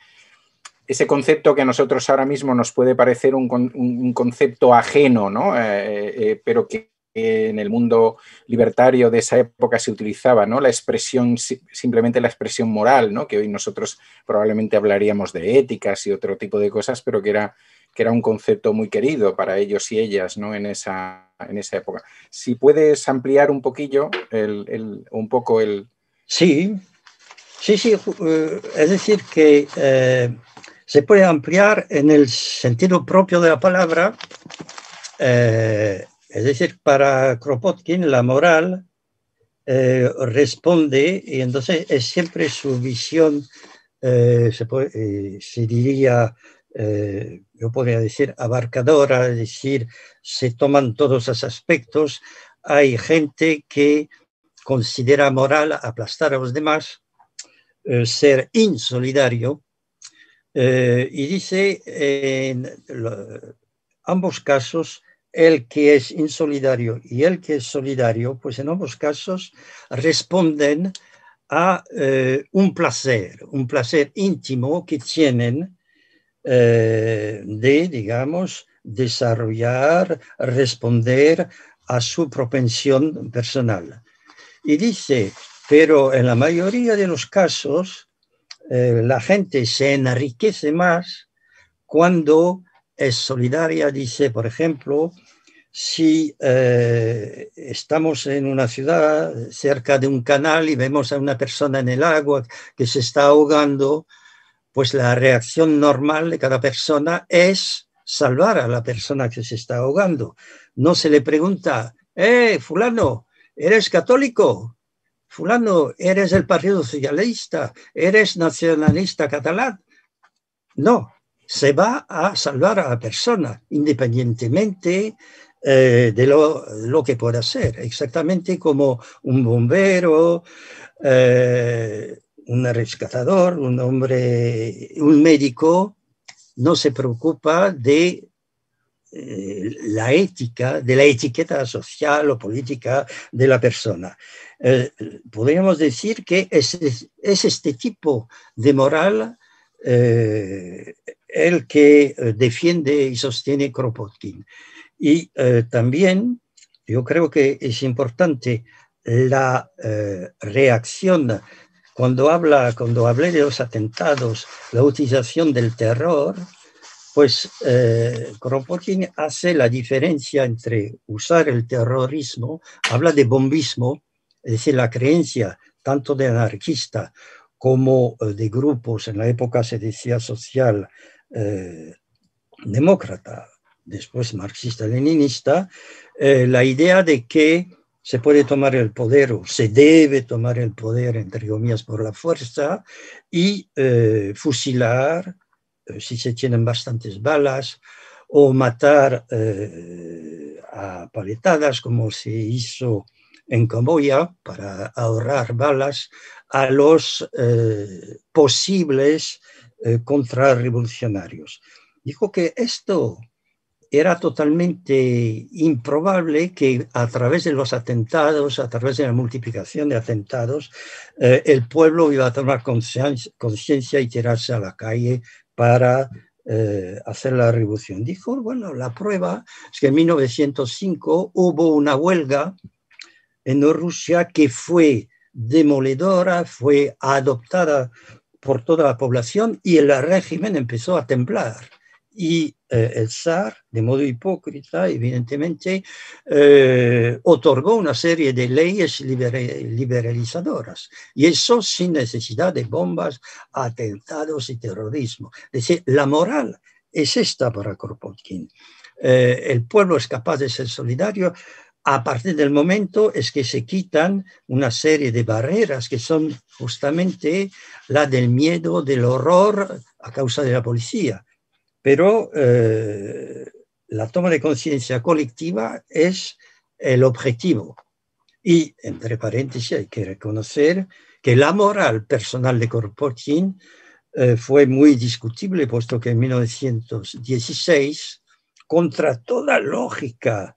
ese concepto que a nosotros ahora mismo nos puede parecer un, concepto ajeno, ¿no? Eh, eh, eh, pero que en el mundo libertario de esa época se utilizaba, ¿no? La expresión, simplemente la expresión moral, ¿no? Que hoy nosotros probablemente hablaríamos de éticas y otro tipo de cosas, pero que era que era un concepto muy querido para ellos y ellas ¿no? en, esa, en esa época. Si puedes ampliar un poquillo, el, un poco el... Sí, sí, sí, eh, es decir, que eh, se puede ampliar en el sentido propio de la palabra, eh, es decir, para Kropotkin la moral responde y entonces es siempre su visión, se, se, diría yo podría decir, abarcadora, es decir, se toman todos los aspectos. Hay gente que considera moral aplastar a los demás, eh, ser insolidario, eh, y dice en ambos casos, el que es insolidario y el que es solidario, pues en ambos casos responden a eh, un placer, un placer íntimo que tienen eh, de, digamos, desarrollar, responder a su propensión personal. Y dice, pero en la mayoría de los casos, eh, la gente se enriquece más cuando es solidaria, dice, por ejemplo, si eh, estamos en una ciudad cerca de un canal y vemos a una persona en el agua que se está ahogando, pues la reacción normal de cada persona es salvar a la persona que se está ahogando. No se le pregunta, eh, fulano, ¿eres católico? Fulano, ¿eres del Partido Socialista? ¿Eres nacionalista catalán? No, se va a salvar a la persona independientemente eh, de lo, que pueda ser. exactamente como un bombero. Eh, un rescatador, un hombre, un médico, no se preocupa de eh, la ética, de la etiqueta social o política de la persona. Eh, podríamos decir que es, este tipo de moral eh, el que defiende y sostiene Kropotkin. Y también yo creo que es importante la reacción cuando, habla, cuando hablé de los atentados, la utilización del terror, pues eh, Kropotkin hace la diferencia entre usar el terrorismo, habla de bombismo, es decir, la creencia tanto de anarquista como eh, de grupos, en la época se decía social eh, demócrata, después marxista-leninista, la idea de que se puede tomar el poder o se debe tomar el poder, entre comillas, por la fuerza y eh, fusilar, eh, si se tienen bastantes balas, o matar eh, a paletadas, como se hizo en Camboya, para ahorrar balas a los posibles contrarrevolucionarios. Dijo que esto era totalmente improbable que a través de los atentados, a través de la multiplicación de atentados, eh, el pueblo iba a tomar conciencia y tirarse a la calle para eh, hacer la revolución. Dijo, bueno, la prueba es que en 1905 hubo una huelga en Rusia que fue demoledora, fue adoptada por toda la población y el régimen empezó a temblar. Y eh, el zar, de modo hipócrita, evidentemente, eh, otorgó una serie de leyes liberalizadoras, y eso sin necesidad de bombas, atentados y terrorismo. la moral es esta para Kropotkin. Eh, el pueblo es capaz de ser solidario a partir del momento es que se quitan una serie de barreras que son justamente la del miedo, del horror a causa de la policía, pero eh, la toma de conciencia colectiva es el objetivo. Y, entre paréntesis, hay que reconocer que la moral personal de Kropotkin eh, fue muy discutible, puesto que en 1916, contra toda lógica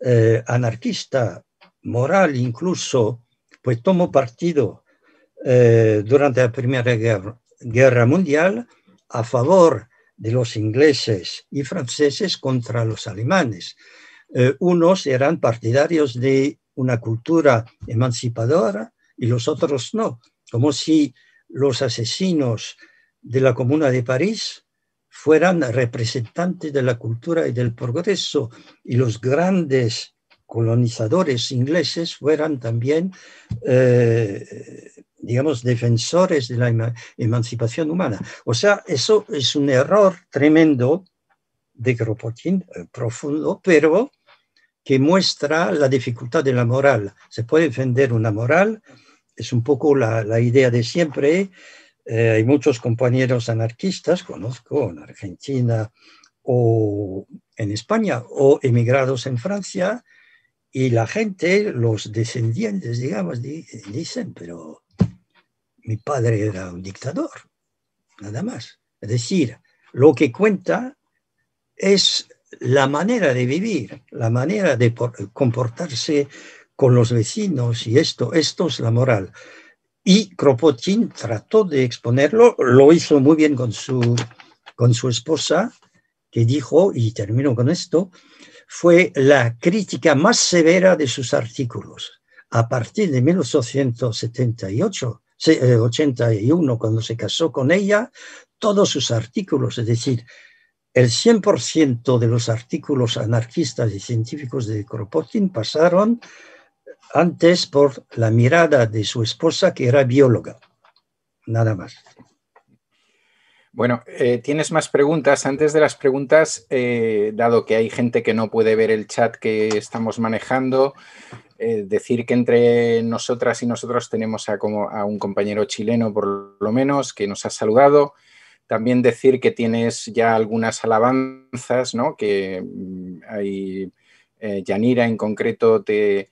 eh, anarquista, moral incluso, pues tomó partido durante la Primera Guerra, Guerra, Mundial a favor de los ingleses y franceses contra los alemanes. Eh, unos eran partidarios de una cultura emancipadora y los otros no, como si los asesinos de la Comuna de París fueran representantes de la cultura y del progreso y los grandes colonizadores ingleses fueran también eh, digamos, defensores de la emancipación humana. O sea, eso es un error tremendo de Kropotkin, eh, profundo, pero que muestra la dificultad de la moral. Se puede defender una moral, es un poco la, la idea de siempre. Eh, hay muchos compañeros anarquistas, conozco en Argentina o en España, o emigrados en Francia, y la gente, los descendientes, digamos, dicen, pero mi padre era un dictador, nada más. Es decir, lo que cuenta es la manera de vivir, la manera de comportarse con los vecinos y esto, esto es la moral. Y Kropotkin trató de exponerlo, lo hizo muy bien con su, con su esposa, que dijo, y termino con esto, fue la crítica más severa de sus artículos. A partir de 1878, 81, cuando se casó con ella, todos sus artículos, es decir, el 100% de los artículos anarquistas y científicos de Kropotkin pasaron antes por la mirada de su esposa, que era bióloga. Nada más. Bueno, eh, tienes más preguntas. Antes de las preguntas, eh, dado que hay gente que no puede ver el chat que estamos manejando, eh, decir que entre nosotras y nosotros tenemos a, un compañero chileno, por lo menos, que nos ha saludado. También decir que tienes ya algunas alabanzas, ¿no? Que mm, hay, eh, Yanira en concreto te,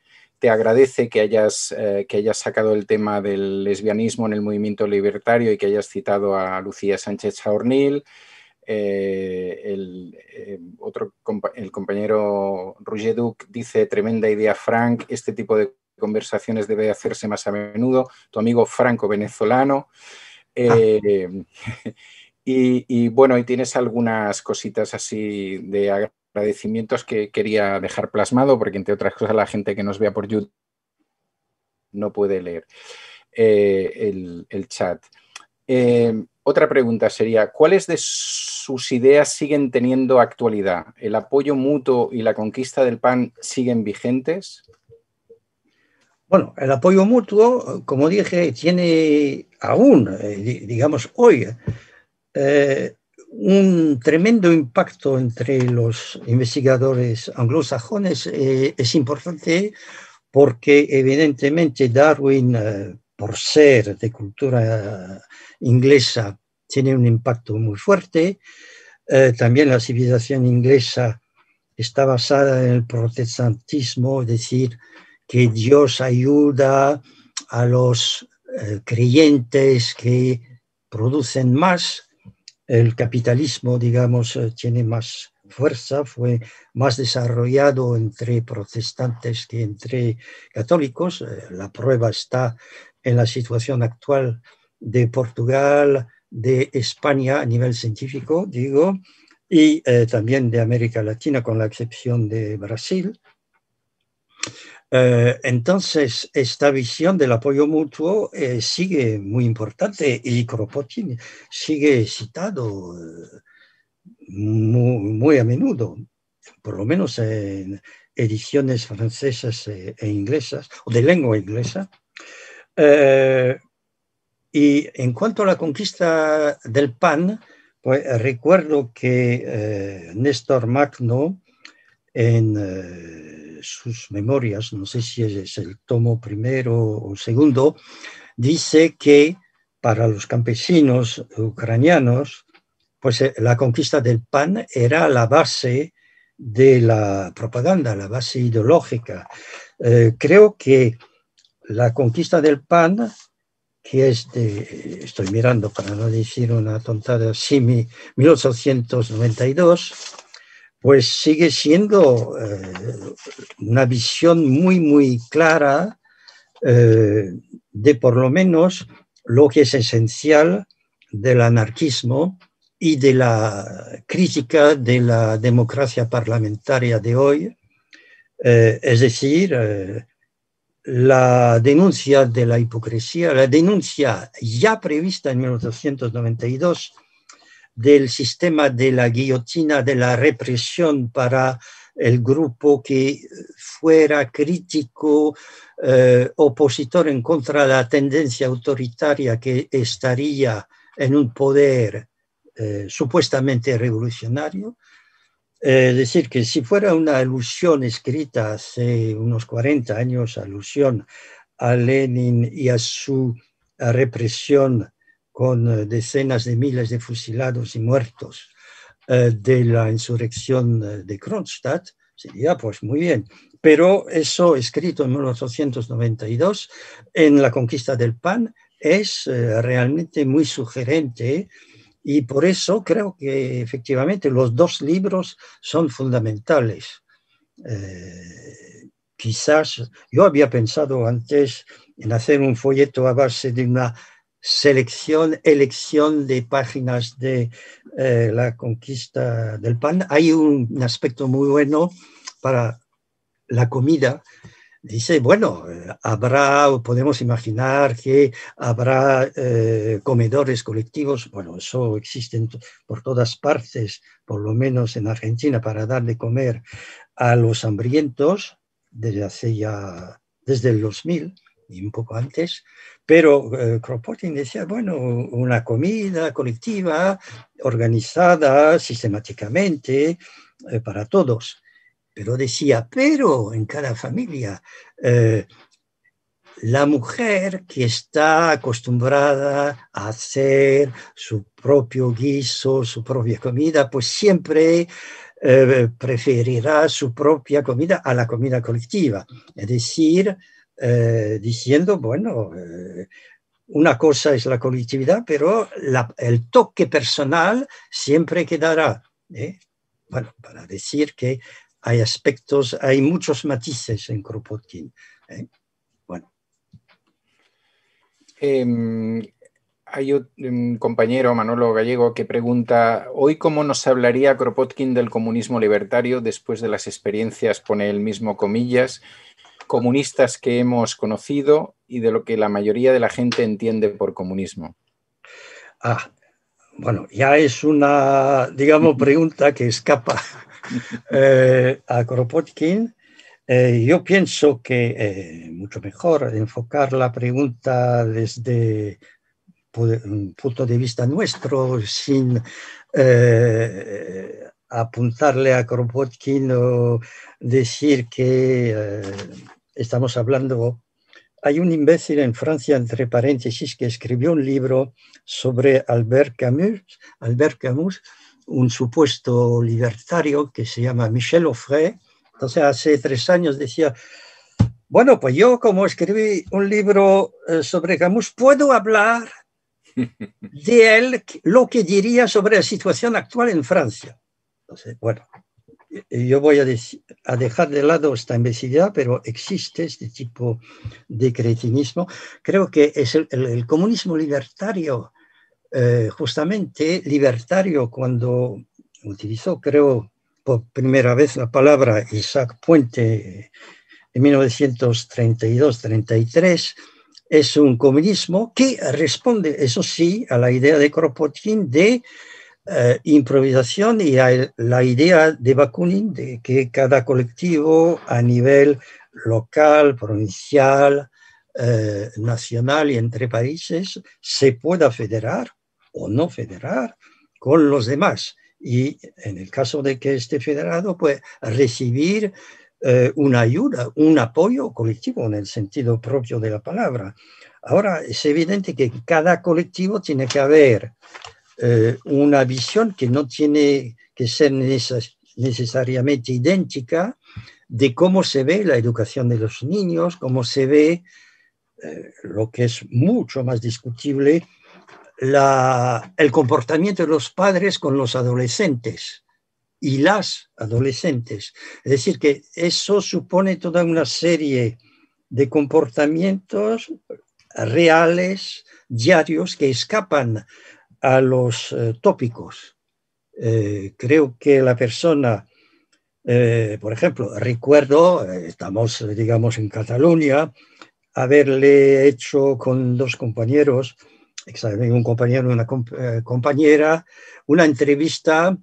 agradece que hayas, eh, que hayas sacado el tema del lesbianismo en el movimiento libertario y que hayas citado a Lucía Sánchez Chaornil. Eh, el, eh, otro el compañero Roger dice, tremenda idea, Frank, este tipo de conversaciones debe hacerse más a menudo. Tu amigo Franco venezolano. Ah. Eh, y, bueno, y tienes algunas cositas así de agradecimientos que quería dejar plasmado, porque entre otras cosas la gente que nos vea por YouTube no puede leer el, chat otra pregunta sería, ¿cuáles de sus ideas siguen teniendo actualidad? ¿El apoyo mutuo y la conquista del pan siguen vigentes? Bueno, el apoyo mutuo, como dije, tiene aún, eh, digamos hoy, eh, un tremendo impacto entre los investigadores anglosajones. Eh, es importante porque evidentemente Darwin ser de cultura eh, inglesa, tiene un impacto muy fuerte. Eh, también la civilización inglesa está basada en el protestantismo, es decir, que Dios ayuda a los eh, creyentes que producen más. El capitalismo, digamos, tiene más fuerza, fue más desarrollado entre protestantes que entre católicos. La prueba está en la situación actual de Portugal, de España a nivel científico, digo, y eh, también de América Latina, con la excepción de Brasil. Eh, entonces, esta visión del apoyo mutuo eh, sigue muy importante y Kropotkin sigue citado muy, a menudo, por lo menos en ediciones francesas e inglesas, o de lengua inglesa, eh, y en cuanto a la conquista del pan, pues eh, recuerdo que eh, Néstor Magno, en sus memorias, no sé si es el tomo primero o segundo, dice que para los campesinos ucranianos, pues la conquista del pan era la base de la propaganda, la base ideológica. creo que la conquista del pan, que es de, estoy mirando para no decir una tontada, sí, 1892, pues sigue siendo eh, una visión muy, muy clara eh, de por lo menos lo que es esencial del anarquismo y de la crítica de la democracia parlamentaria de hoy, eh, es decir, la denuncia de la hipocresía, la denuncia ya prevista en 1892 del sistema de la guillotina, de la represión para el grupo que fuera crítico, eh, opositor en contra de la tendencia autoritaria que estaría en un poder eh, supuestamente revolucionario, es eh, decir que si fuera una alusión escrita hace unos 40 años, alusión a Lenin y a su represión con eh, decenas de miles de fusilados y muertos eh, de la insurrección de Kronstadt, sería pues muy bien. Pero eso escrito en 1892 en la conquista del pan es realmente muy sugerente y por eso creo que efectivamente los dos libros son fundamentales. Eh, quizás yo había pensado antes en hacer un folleto a base de una selección, elección de páginas de eh, la conquista del pan. Hay un aspecto muy bueno para la comida dice, bueno, eh, habrá, podemos imaginar que habrá eh, comedores colectivos, bueno, eso existe por todas partes, por lo menos en Argentina, para darle comer a los hambrientos desde hace ya, desde el 2000 y un poco antes, pero eh, Kropotkin decía, bueno, una comida colectiva organizada sistemáticamente para todos pero decía, pero en cada familia, eh, la mujer que está acostumbrada a hacer su propio guiso, su propia comida, pues siempre eh, preferirá su propia comida a la comida colectiva. Es decir, eh, diciendo, bueno, una cosa es la colectividad, pero el toque personal siempre quedará. Bueno, para decir que hay aspectos, hay muchos matices en Kropotkin. ¿eh? Bueno. Em, hay un em, compañero, Manolo Gallego, que pregunta, ¿hoy cómo nos hablaría Kropotkin del comunismo libertario después de las experiencias, pone el mismo comillas, comunistas que hemos conocido y de lo que la mayoría de la gente entiende por comunismo? Ah, bueno, ya es una, digamos, pregunta que escapa Eh, a Kropotkin, eh, yo pienso que eh, mucho mejor enfocar la pregunta desde un punto de vista nuestro, sin apuntarle a Kropotkin o decir que estamos hablando hay un imbécil en Francia, entre paréntesis, que escribió un libro sobre Albert Camus un supuesto libertario que se llama Michel Offray. Entonces, hace tres años decía, bueno, pues yo como escribí un libro eh, sobre Camus, puedo hablar de él lo que diría sobre la situación actual en Francia. Entonces, bueno, yo voy a, dejar de lado esta imbecilidad, pero existe este tipo de cretinismo. Creo que es el comunismo libertario eh, justamente libertario cuando utilizó, creo, por primera vez la palabra Isaac Puente en 1932-33, es un comunismo que responde, eso sí, a la idea de Kropotkin de eh, improvisación y a la idea de Bakunin de que cada colectivo a nivel local, provincial, eh, nacional y entre países se pueda federar o no federar con los demás. Y en el caso de que esté federado, pues recibir eh, una ayuda, un apoyo colectivo en el sentido propio de la palabra. Ahora, es evidente que cada colectivo tiene que haber eh, una visión que no tiene que ser necesariamente idéntica de cómo se ve la educación de los niños, cómo se ve eh, lo que es mucho más discutible el comportamiento de los padres con los adolescentes y las adolescentes. Es decir, que eso supone toda una serie de comportamientos reales, diarios, que escapan a los eh, tópicos. Eh, creo que la persona, eh, por ejemplo, recuerdo, estamos, digamos, en Cataluña, haberle hecho con dos compañeros un compañero, una eh, compañera, una entrevista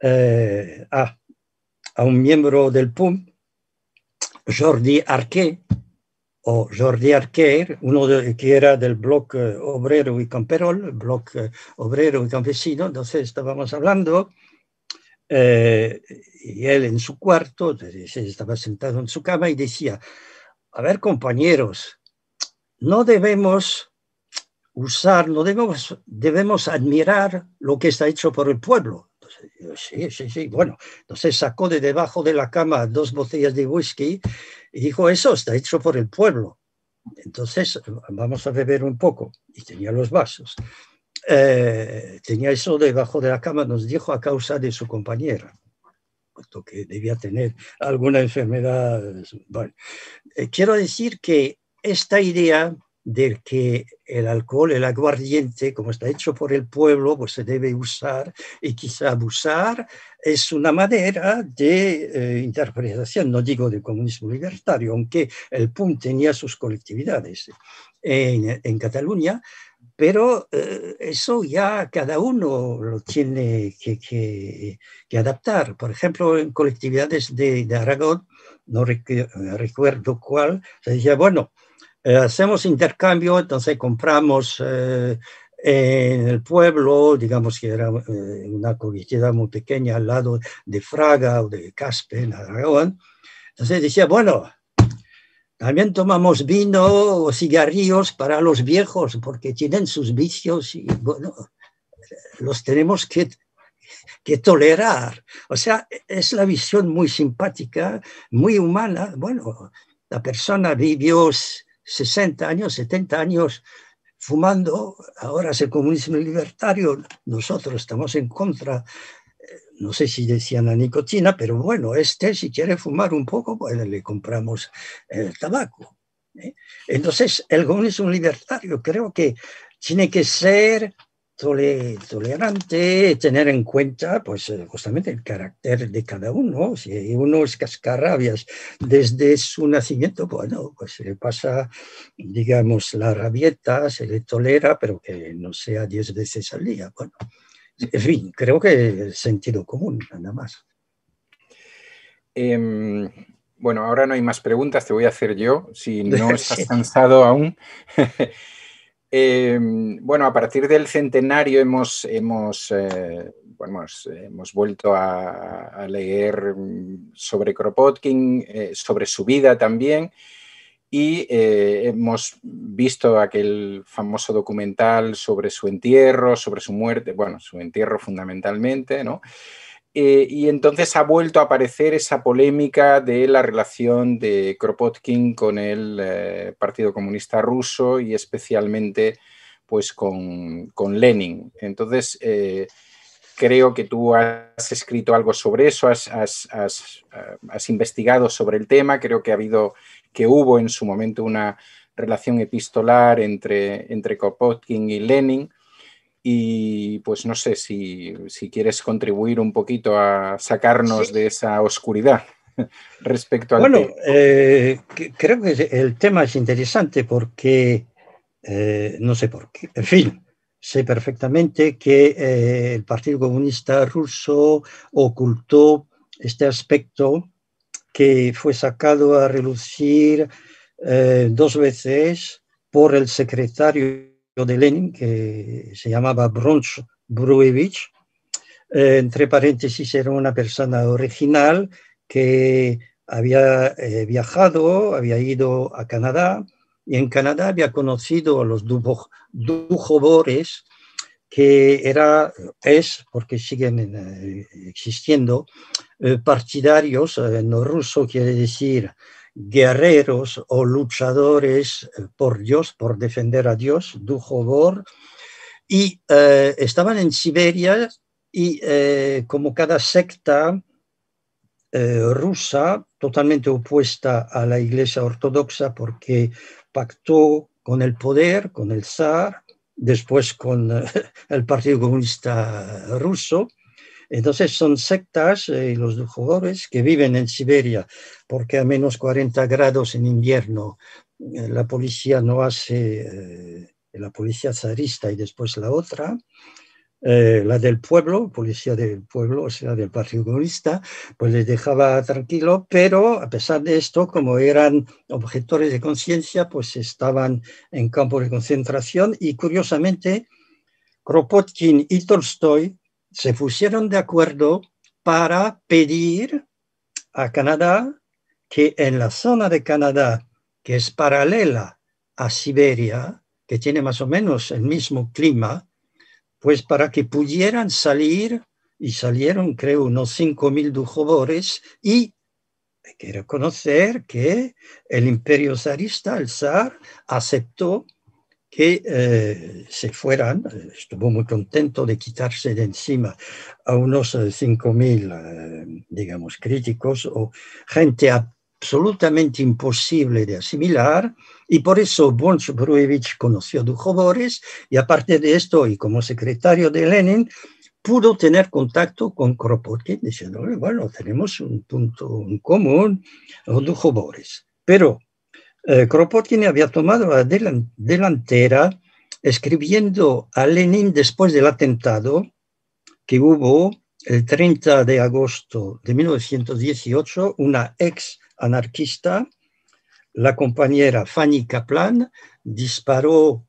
eh, a, un miembro del PUM, Jordi Arqué, o Jordi Arquer, uno que era del bloque eh, Obrero y Camperol, bloque Obrero y Campesino, entonces estábamos hablando, y él en su cuarto, estaba sentado en su cama y decía, a ver compañeros, no debemos no debemos, debemos admirar lo que está hecho por el pueblo. Entonces, sí, sí, sí. Bueno, entonces sacó de debajo de la cama dos botellas de whisky y dijo, eso está hecho por el pueblo. Entonces, vamos a beber un poco. Y tenía los vasos. Eh, tenía eso debajo de la cama, nos dijo, a causa de su compañera que debía tener alguna enfermedad. Eh, quiero decir que esta idea del que el alcohol, el aguardiente, como está hecho por el pueblo, pues se debe usar y quizá abusar, es una manera de eh, interpretación, no digo de comunismo libertario, aunque el PUM tenía sus colectividades en, Cataluña, pero eh, eso ya cada uno lo tiene que, adaptar. Por ejemplo, en colectividades de, Aragón, no recuerdo cuál, se decía, bueno, eh, hacemos intercambio, entonces compramos eh, en el pueblo, digamos que era eh, una cordillera muy pequeña al lado de Fraga o de Caspe, en Aragón. Entonces decía, bueno, también tomamos vino o cigarrillos para los viejos porque tienen sus vicios y bueno, los tenemos que, que tolerar. O sea, es la visión muy simpática, muy humana. Bueno, la persona vivió 60 años, 70 años fumando, ahora es el comunismo libertario, nosotros estamos en contra, eh, no sé si decían la nicotina, pero bueno, este si quiere fumar un poco, pues le compramos el tabaco. ¿eh? Entonces, el comunismo libertario creo que tiene que ser tolerante, tener en cuenta pues, eh, justamente el carácter de cada uno. Si uno es cascarrabias desde su nacimiento, bueno, pues se le pasa, digamos, la rabieta, se le tolera, pero que no sea diez veces al día. Bueno, en fin, creo que el sentido común, nada más. Em, bueno, ahora no hay más preguntas, te voy a hacer yo, si no estás cansado aún. Em, bueno, a partir del centenario hemos, hemos, eh, hemos, vuelto a, leer mm, sobre Kropotkin, eh, sobre su vida también, y eh, hemos visto aquel famoso documental sobre su entierro, sobre su muerte, bueno, su entierro fundamentalmente, ¿no? Eh, y entonces ha vuelto a aparecer esa polémica de la relación de Kropotkin con el eh, Partido Comunista Ruso y especialmente pues, con, Lenin. Entonces, eh, creo que tú has escrito algo sobre eso, has, investigado sobre el tema, creo que ha habido, que hubo en su momento una relación epistolar entre Kropotkin y Lenin. Y pues no sé si, quieres contribuir un poquito a sacarnos de esa oscuridad respecto al. Bueno, eh, creo que el tema es interesante porque eh, no sé por qué. En fin, sé perfectamente que eh, el Partido Comunista Ruso ocultó este aspecto que fue sacado a relucir dos veces por el secretario de Lenin, que se llamaba Bruns Bruevich. Eh, entre paréntesis, era una persona original que había eh, viajado, había ido a Canadá y en Canadá había conocido a los Dujobores, que era, es, porque siguen eh, existiendo, partidarios, en ruso quiere decir guerreros o luchadores eh, por Dios, por defender a Dios, Dujobor, y eh, estaban en Siberia y eh, como cada secta rusa, totalmente opuesta a la Iglesia Ortodoxa porque pactó con el poder, con el zar, después con el Partido Comunista Ruso, entonces son sectas, eh, y los jugadores, que viven en Siberia, porque a menos 40 grados en invierno eh, la policía no hace, eh, la policía zarista y después la otra, la del pueblo, policía del pueblo, o sea, del Partido Comunista, pues les dejaba tranquilo, pero a pesar de esto, como eran objetores de conciencia, pues estaban en campos de concentración y curiosamente, Kropotkin y Tolstoy se pusieron de acuerdo para pedir a Canadá que en la zona de Canadá, que es paralela a Siberia, que tiene más o menos el mismo clima, pues para que pudieran salir, y salieron creo unos 5.000 dujobores, y hay que reconocer que el imperio zarista, el zar, aceptó que eh, se fueran, eh, estuvo muy contento de quitarse de encima a unos 5.000, eh, digamos, críticos o gente absolutamente imposible de asimilar, y por eso Bonch Bruevich conoció a Dujovores, y aparte de esto, y como secretario de Lenin, pudo tener contacto con Kropotkin, diciendo, bueno, tenemos un punto en común, Dujovores. Pero eh, Kropotkin había tomado la delantera escribiendo a Lenin después del atentado que hubo el 30 de agosto de 1918, una ex anarquista, la compañera Fanny Kaplan, disparó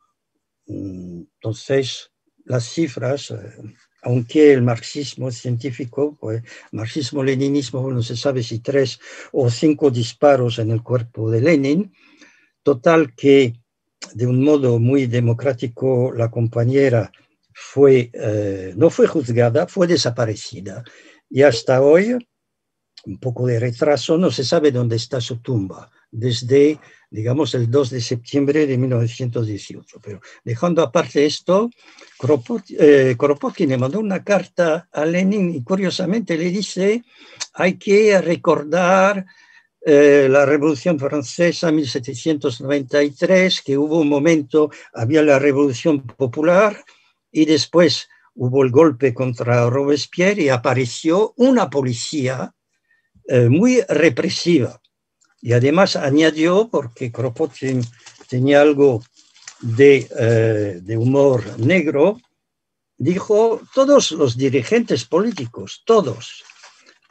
mm, entonces las cifras, eh, aunque el marxismo científico, pues, marxismo-leninismo, no se sabe si tres o cinco disparos en el cuerpo de Lenin, Total que de un modo muy democrático la compañera eh, no fue juzgada, fue desaparecida. Y hasta hoy, un poco de retraso, no se sabe dónde está su tumba, desde, digamos, el 2 de septiembre de 1918. Pero dejando aparte esto, eh, Kropotkin le mandó una carta a Lenin y curiosamente le dice, hay que recordar eh, la Revolución Francesa 1793, que hubo un momento, había la Revolución Popular y después hubo el golpe contra Robespierre y apareció una policía eh, muy represiva. Y además añadió, porque Kropotkin tenía algo de eh, humor negro, dijo, todos los dirigentes políticos, todos,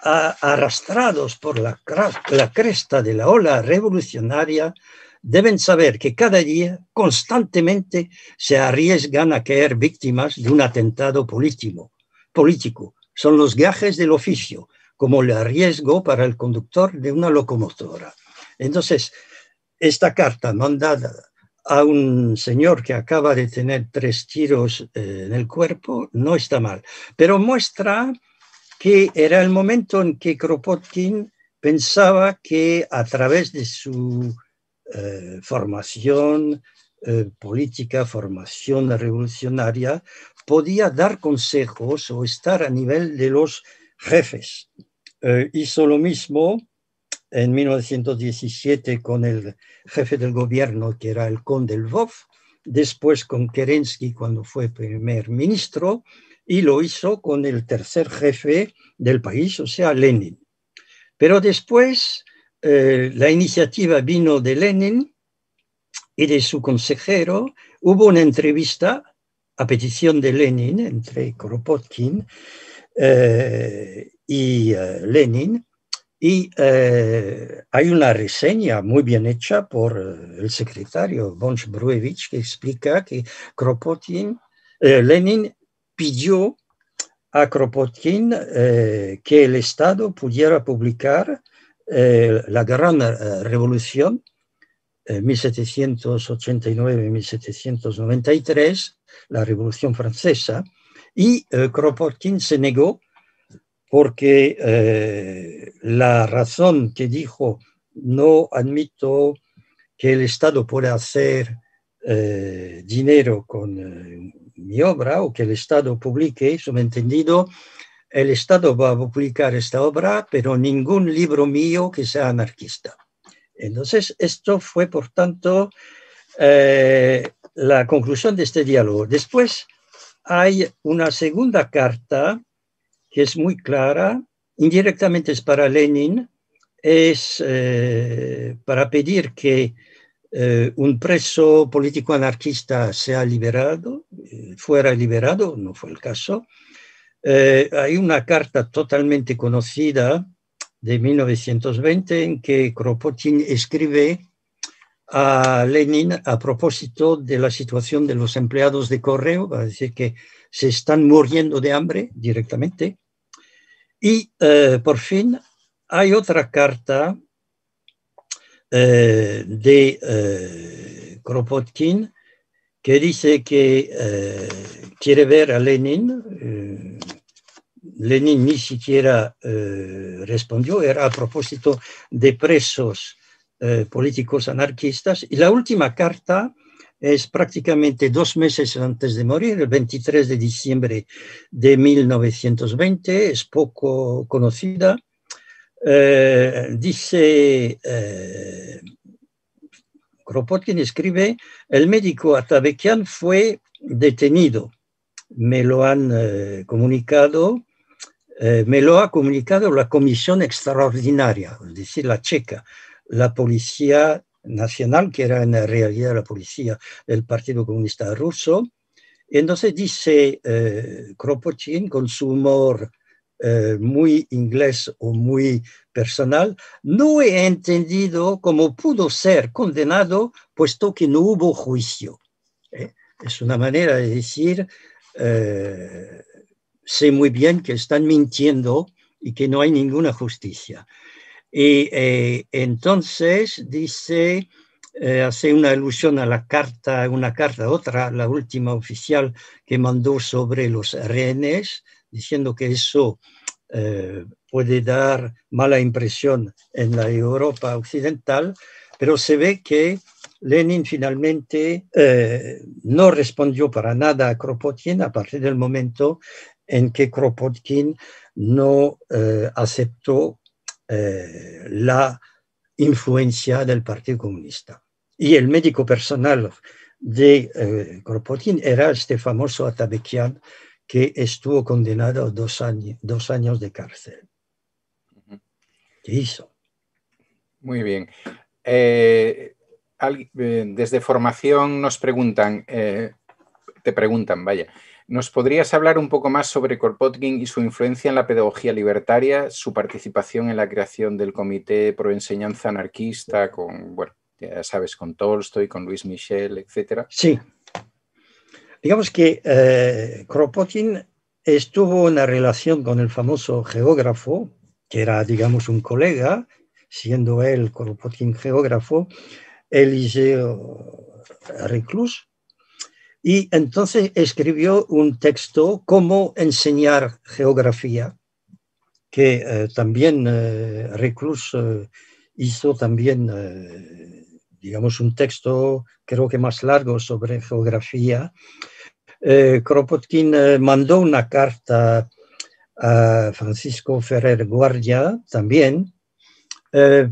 arrastrados por la, cresta de la ola revolucionaria, deben saber que cada día constantemente se arriesgan a caer víctimas de un atentado político. político. Son los gajes del oficio, como el arriesgo para el conductor de una locomotora. Entonces, esta carta mandada a un señor que acaba de tener tres tiros eh, en el cuerpo no está mal, pero muestra que era el momento en que Kropotkin pensaba que a través de su eh, formación eh, política, formación revolucionaria, podía dar consejos o estar a nivel de los jefes. Eh, hizo lo mismo en 1917 con el jefe del gobierno, que era el conde Lvov, después con Kerensky cuando fue primer ministro, y lo hizo con el tercer jefe del país, o sea, Lenin. Pero después eh, la iniciativa vino de Lenin y de su consejero. Hubo una entrevista a petición de Lenin entre Kropotkin eh, y eh, Lenin. Y hay una reseña muy bien hecha por el secretario von Bruevich que explica que Kropotkin, Lenin pidió a Kropotkin eh, que el Estado pudiera publicar eh, la Gran eh, Revolución, 1789-1793, la Revolución Francesa, y Kropotkin se negó porque la razón que dijo no admito que el Estado pueda hacer dinero con mi obra o que el Estado publique, subentendido, el Estado va a publicar esta obra, pero ningún libro mío que sea anarquista. Entonces, esto fue, por tanto, eh, la conclusión de este diálogo. Después hay una segunda carta que es muy clara, indirectamente es para Lenin, es eh, para pedir que eh, un preso político anarquista se ha liberado, eh, fuera liberado, no fue el caso. Eh, hay una carta totalmente conocida de 1920 en que Kropotkin escribe a Lenin a propósito de la situación de los empleados de correo, va a decir que se están muriendo de hambre directamente. Y por fin hay otra carta de eh, Kropotkin, que dice que eh, quiere ver a Lenin. Eh, Lenin ni siquiera respondió, era a propósito de presos políticos anarquistas. Y la última carta es prácticamente dos meses antes de morir, el 23 de diciembre de 1920, es poco conocida, eh, dice eh, Kropotkin, escribe, el médico Atabekian fue detenido. Me lo han eh, comunicado, me lo ha comunicado la Comisión Extraordinaria, es decir, la checa, la Policía Nacional, que era en realidad la policía del Partido Comunista Ruso. Entonces dice Kropotkin con su humor eh, muy inglés o muy personal, no he entendido cómo pudo ser condenado puesto que no hubo juicio. Eh, es una manera de decir, eh, sé muy bien que están mintiendo y que no hay ninguna justicia. Y entonces dice, hace una alusión a la carta, una carta, otra, la última oficial que mandó sobre los rehenes diciendo que eso eh, puede dar mala impresión en la Europa occidental, pero se ve que Lenin finalmente eh, no respondió para nada a Kropotkin a partir del momento en que Kropotkin no eh, aceptó la influencia del Partido Comunista. Y el médico personal de Kropotkin era este famoso Atabekian, que estuvo condenado a dos años, dos años de cárcel. ¿Qué hizo? Muy bien. Eh, eh, desde formación nos preguntan, eh, te preguntan, vaya, ¿nos podrías hablar un poco más sobre Korpotkin y su influencia en la pedagogía libertaria, su participación en la creación del Comité Pro Enseñanza Anarquista con, bueno, ya sabes, con Tolstoy, con Luis Michel, etcétera? Sí, Digamos que eh, Kropotkin estuvo una relación con el famoso geógrafo, que era, digamos, un colega, siendo él Kropotkin geógrafo, Eliseo Reclus, y entonces escribió un texto, Cómo enseñar geografía, que eh, también eh, Reclus hizo también, digamos, un texto, creo que más largo, sobre geografía, eh, Kropotkin eh, mandó una carta a Francisco Ferrer Guardia también, eh,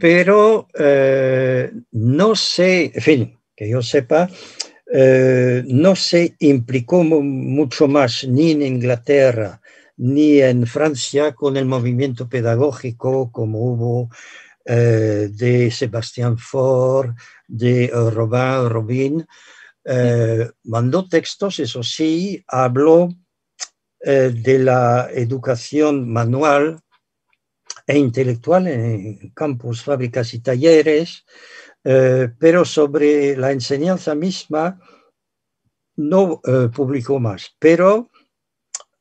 pero no se, en fin, que yo sepa, no se implicó mucho más ni en Inglaterra ni en Francia con el movimiento pedagógico como hubo de Sebastián Ford, de Robin, eh, mandó textos, eso sí, habló eh, de la educación manual e intelectual en campos, fábricas y talleres, eh, pero sobre la enseñanza misma no publicó más. Pero,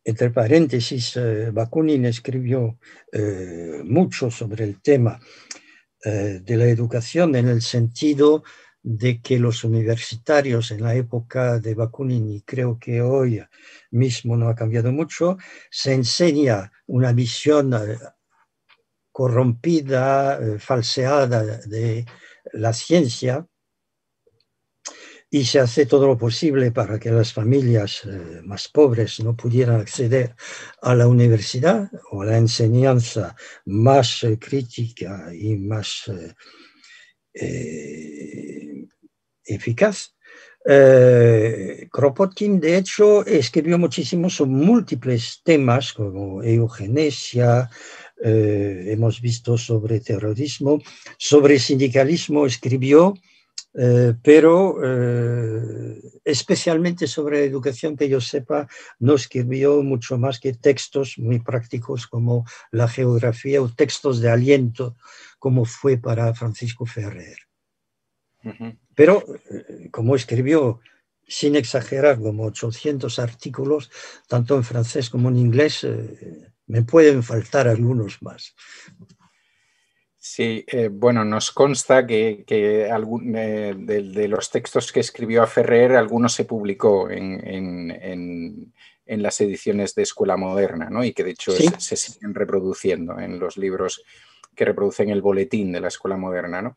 entre paréntesis, Bakunin escribió mucho sobre el tema de la educación en el sentido de que los universitarios en la época de Bakunin, y creo que hoy mismo no ha cambiado mucho, se enseña una visión eh, corrompida, eh, falseada de la ciencia, y se hace todo lo posible para que las familias eh, más pobres no pudieran acceder a la universidad o a la enseñanza más crítica y más eh, eficaz. Eh, Kropotkin, de hecho, escribió muchísimo sobre múltiples temas como eugenesia, eh, hemos visto sobre terrorismo, sobre sindicalismo escribió, pero especialmente sobre educación, que yo sepa, no escribió mucho más que textos muy prácticos como la geografía o textos de aliento como fue para Francisco Ferrer. Pero, eh, como escribió, sin exagerar, como 800 artículos, tanto en francés como en inglés, eh, me pueden faltar algunos más. Sí, eh, bueno, nos consta que, de, los textos que escribió a Ferrer, algunos se publicó en, las ediciones de Escuela Moderna, ¿no? Y que de hecho se siguen reproduciendo en los libros que reproducen el boletín de la escuela moderna,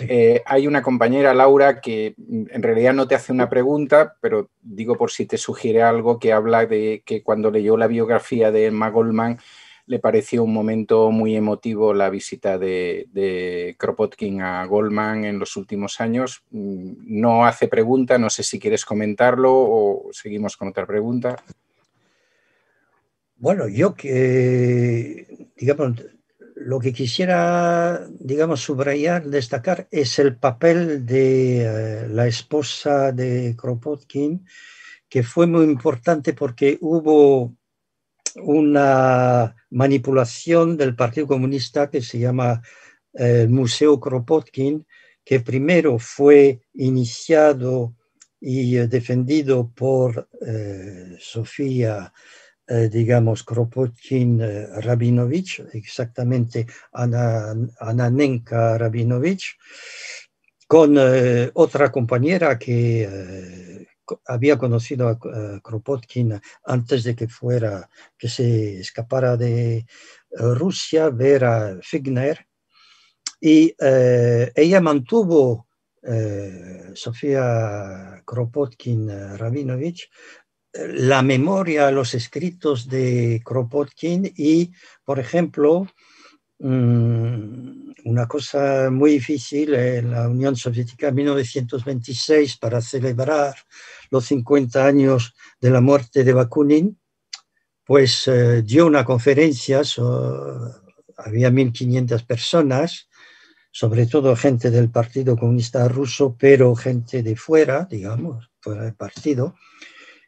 eh, hay una compañera, Laura, que mm, en realidad no te hace una pregunta, pero digo por si te sugiere algo, que habla de que cuando leyó la biografía de Emma Goldman le pareció un momento muy emotivo la visita de, de Kropotkin a Goldman en los últimos años. Mm, no hace pregunta, no sé si quieres comentarlo o seguimos con otra pregunta. Bueno, yo que, digamos, lo que quisiera, digamos, subrayar, destacar, es el papel de eh, la esposa de Kropotkin, que fue muy importante porque hubo una manipulación del Partido Comunista que se llama eh, el Museo Kropotkin, que primero fue iniciado y eh, defendido por Sofía eh, digamos, Kropotkin eh, Rabinovich, exactamente Ana, Ananenka Rabinovich, con eh, otra compañera que había conocido a Kropotkin antes de que fuera, que se escapara de Rusia, Vera Figner, y ella mantuvo Sofía Kropotkin Rabinovich la memoria, los escritos de Kropotkin y, por ejemplo, mm, una cosa muy difícil en eh, la Unión Soviética en 1926 para celebrar los 50 años de la muerte de Bakunin, pues eh, dio una conferencia, había 1.500 personas, sobre todo gente del Partido Comunista Ruso, pero gente de fuera, digamos, fuera del partido,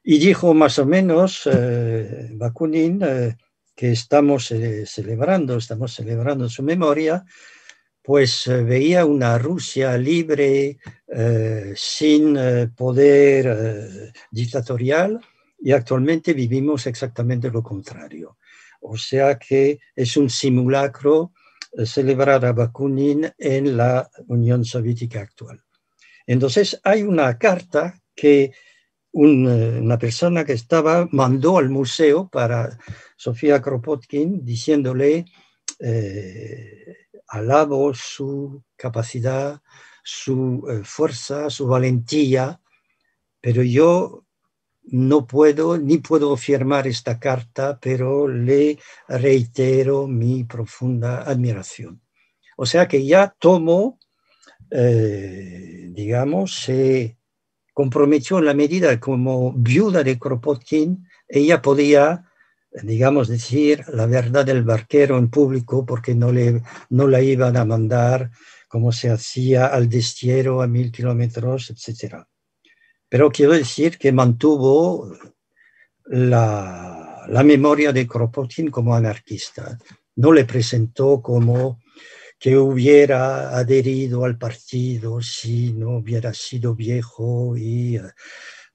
y dijo más o menos eh, Bakunin eh, que estamos eh, celebrando, estamos celebrando su memoria, pues veía una Rusia libre, sin poder dictatorial, y actualmente vivimos exactamente lo contrario. O sea que es un simulacro celebrar a Bakunin en la Unión Soviética actual. Entonces hay una carta que eh, una persona que estaba, mandó al museo para Sofía Kropotkin diciéndole, eh, alabo su capacidad, su eh, fuerza, su valentía, pero yo no puedo ni puedo firmar esta carta, pero le reitero mi profunda admiración. O sea que ya tomo, digamos, se comprometió en la medida como viuda de Kropotkin, ella podía, digamos, decir la verdad del barquero en público porque no, le, la iban a mandar como se hacía al destierro a mil kilómetros, etc. Pero quiero decir que mantuvo la, la memoria de Kropotkin como anarquista, no le presentó como que hubiera adherido al partido si no hubiera sido viejo y eh,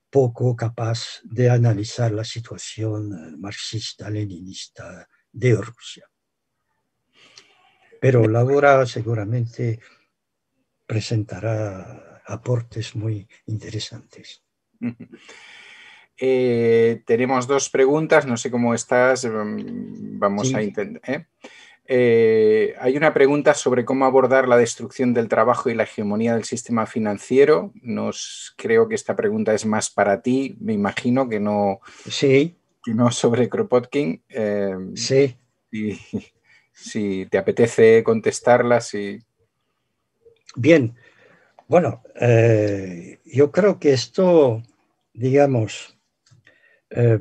poco capaz de analizar la situación eh, marxista-leninista de Rusia. Pero Laura seguramente presentará aportes muy interesantes. Eh, tenemos dos preguntas, no sé cómo estás, mm, vamos a intentar. Eh, hay una pregunta sobre cómo abordar la destrucción del trabajo y la hegemonía del sistema financiero. Nos creo que esta pregunta es más para ti, me imagino que no, sí. que no sobre Kropotkin. Eh, sí. si te apetece contestarla, sí. Bien. Bueno, eh, yo creo que esto, digamos,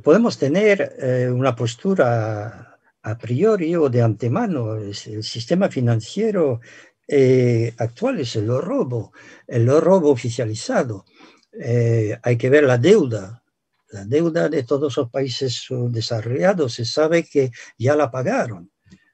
podemos tener una postura a priori o de antemano. el sistema financiero eh, actual es el robo, el robo oficializado. Eh, hay que ver la deuda. La deuda de todos los países desarrollados, se sabe que ya la pagaron.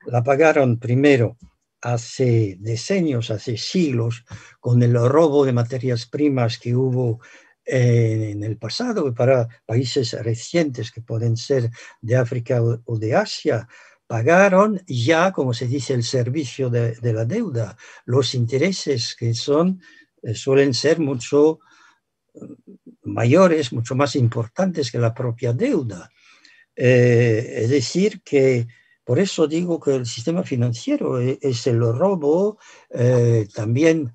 La pagaron primero hace decenios, hace siglos, con el robo de materias primas que hubo en el pasado para países recientes que pueden ser de África o de Asia, pagaron ya, como se dice, el servicio de, la deuda, los intereses que son, eh, suelen ser mucho eh, mayores, mucho más importantes que la propia deuda. Eh, es decir, que por eso digo que el sistema financiero e, es, el robo, también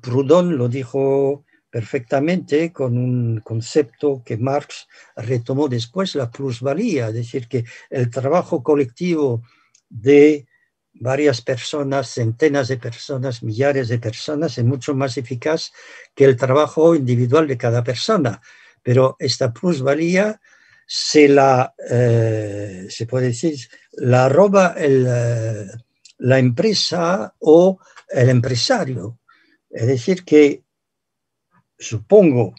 Proudhon lo dijo perfectamente con un concepto que Marx retomó después, la plusvalía, es decir, que el trabajo colectivo de varias personas, centenas de personas, millares de personas, es mucho más eficaz que el trabajo individual de cada persona. Pero esta plusvalía se la, eh, se puede decir, la roba eh, la empresa o el empresario. Es decir, que supongo,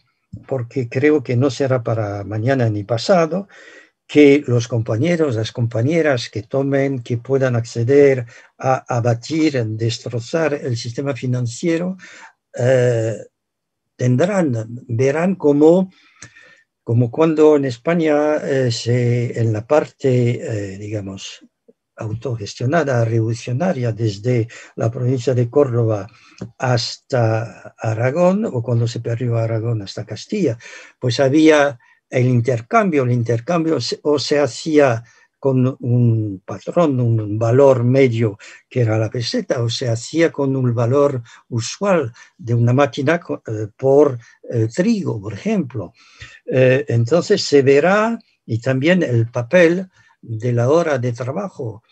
porque creo que no será para mañana ni pasado, que los compañeros, las compañeras que tomen, que puedan acceder a abatir, a destrozar el sistema financiero, eh, tendrán, verán como, como cuando en España, eh, se, en la parte, eh, digamos, autogestionada, revolucionaria, desde la provincia de Córdoba hasta Aragón, o cuando se perdió Aragón hasta Castilla, pues había el intercambio, el intercambio o se hacía con un patrón, un valor medio que era la peseta, o se hacía con un valor usual de una máquina eh, por eh, trigo, por ejemplo. Eh, entonces se verá y también el papel de la hora de trabajo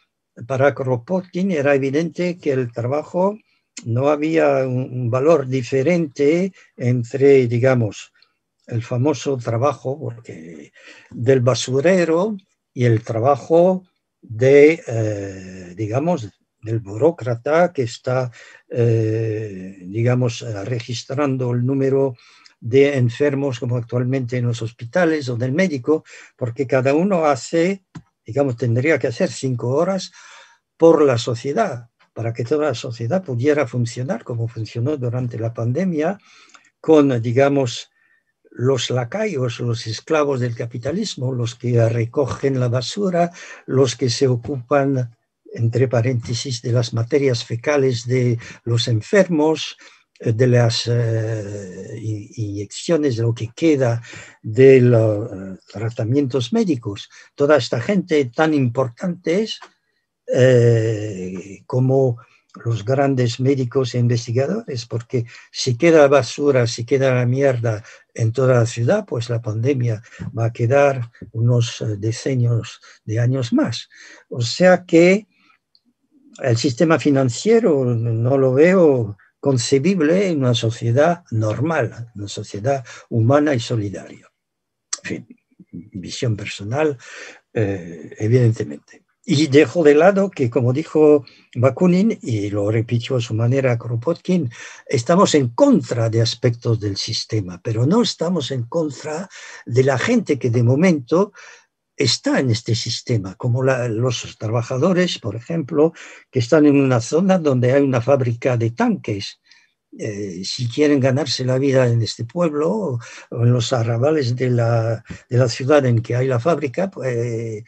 para Kropotkin era evidente que el trabajo no había un valor diferente entre, digamos, el famoso trabajo porque, del basurero y el trabajo de, eh, digamos, del burócrata que está, eh, digamos, registrando el número de enfermos como actualmente en los hospitales o del médico, porque cada uno hace digamos, tendría que hacer cinco horas por la sociedad, para que toda la sociedad pudiera funcionar como funcionó durante la pandemia, con, digamos, los lacayos, los esclavos del capitalismo, los que recogen la basura, los que se ocupan, entre paréntesis, de las materias fecales de los enfermos, de las eh, inyecciones, de lo que queda de los eh, tratamientos médicos. Toda esta gente tan importante es eh, como los grandes médicos e investigadores, porque si queda basura, si queda la mierda en toda la ciudad, pues la pandemia va a quedar unos decenios de años más. O sea que el sistema financiero no lo veo concebible en una sociedad normal, una sociedad humana y solidaria. En fin, visión personal, eh, evidentemente. Y dejo de lado que, como dijo Bakunin, y lo repitió a su manera Kropotkin, estamos en contra de aspectos del sistema, pero no estamos en contra de la gente que de momento está en este sistema, como los trabajadores, por ejemplo, que están en una zona donde hay una fábrica de tanques. Eh, si quieren ganarse la vida en este pueblo o, en los arrabales de la, de la ciudad en que hay la fábrica, pues,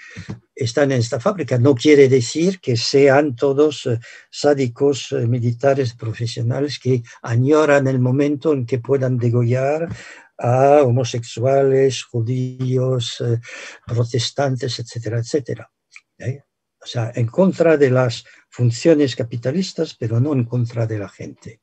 están en esta fábrica. No quiere decir que sean todos eh, sádicos eh, militares profesionales que añoran el momento en que puedan degollar a homosexuales, judíos, eh, protestantes, etcétera, etcétera. ¿eh? O sea, en contra de las funciones capitalistas, pero no en contra de la gente.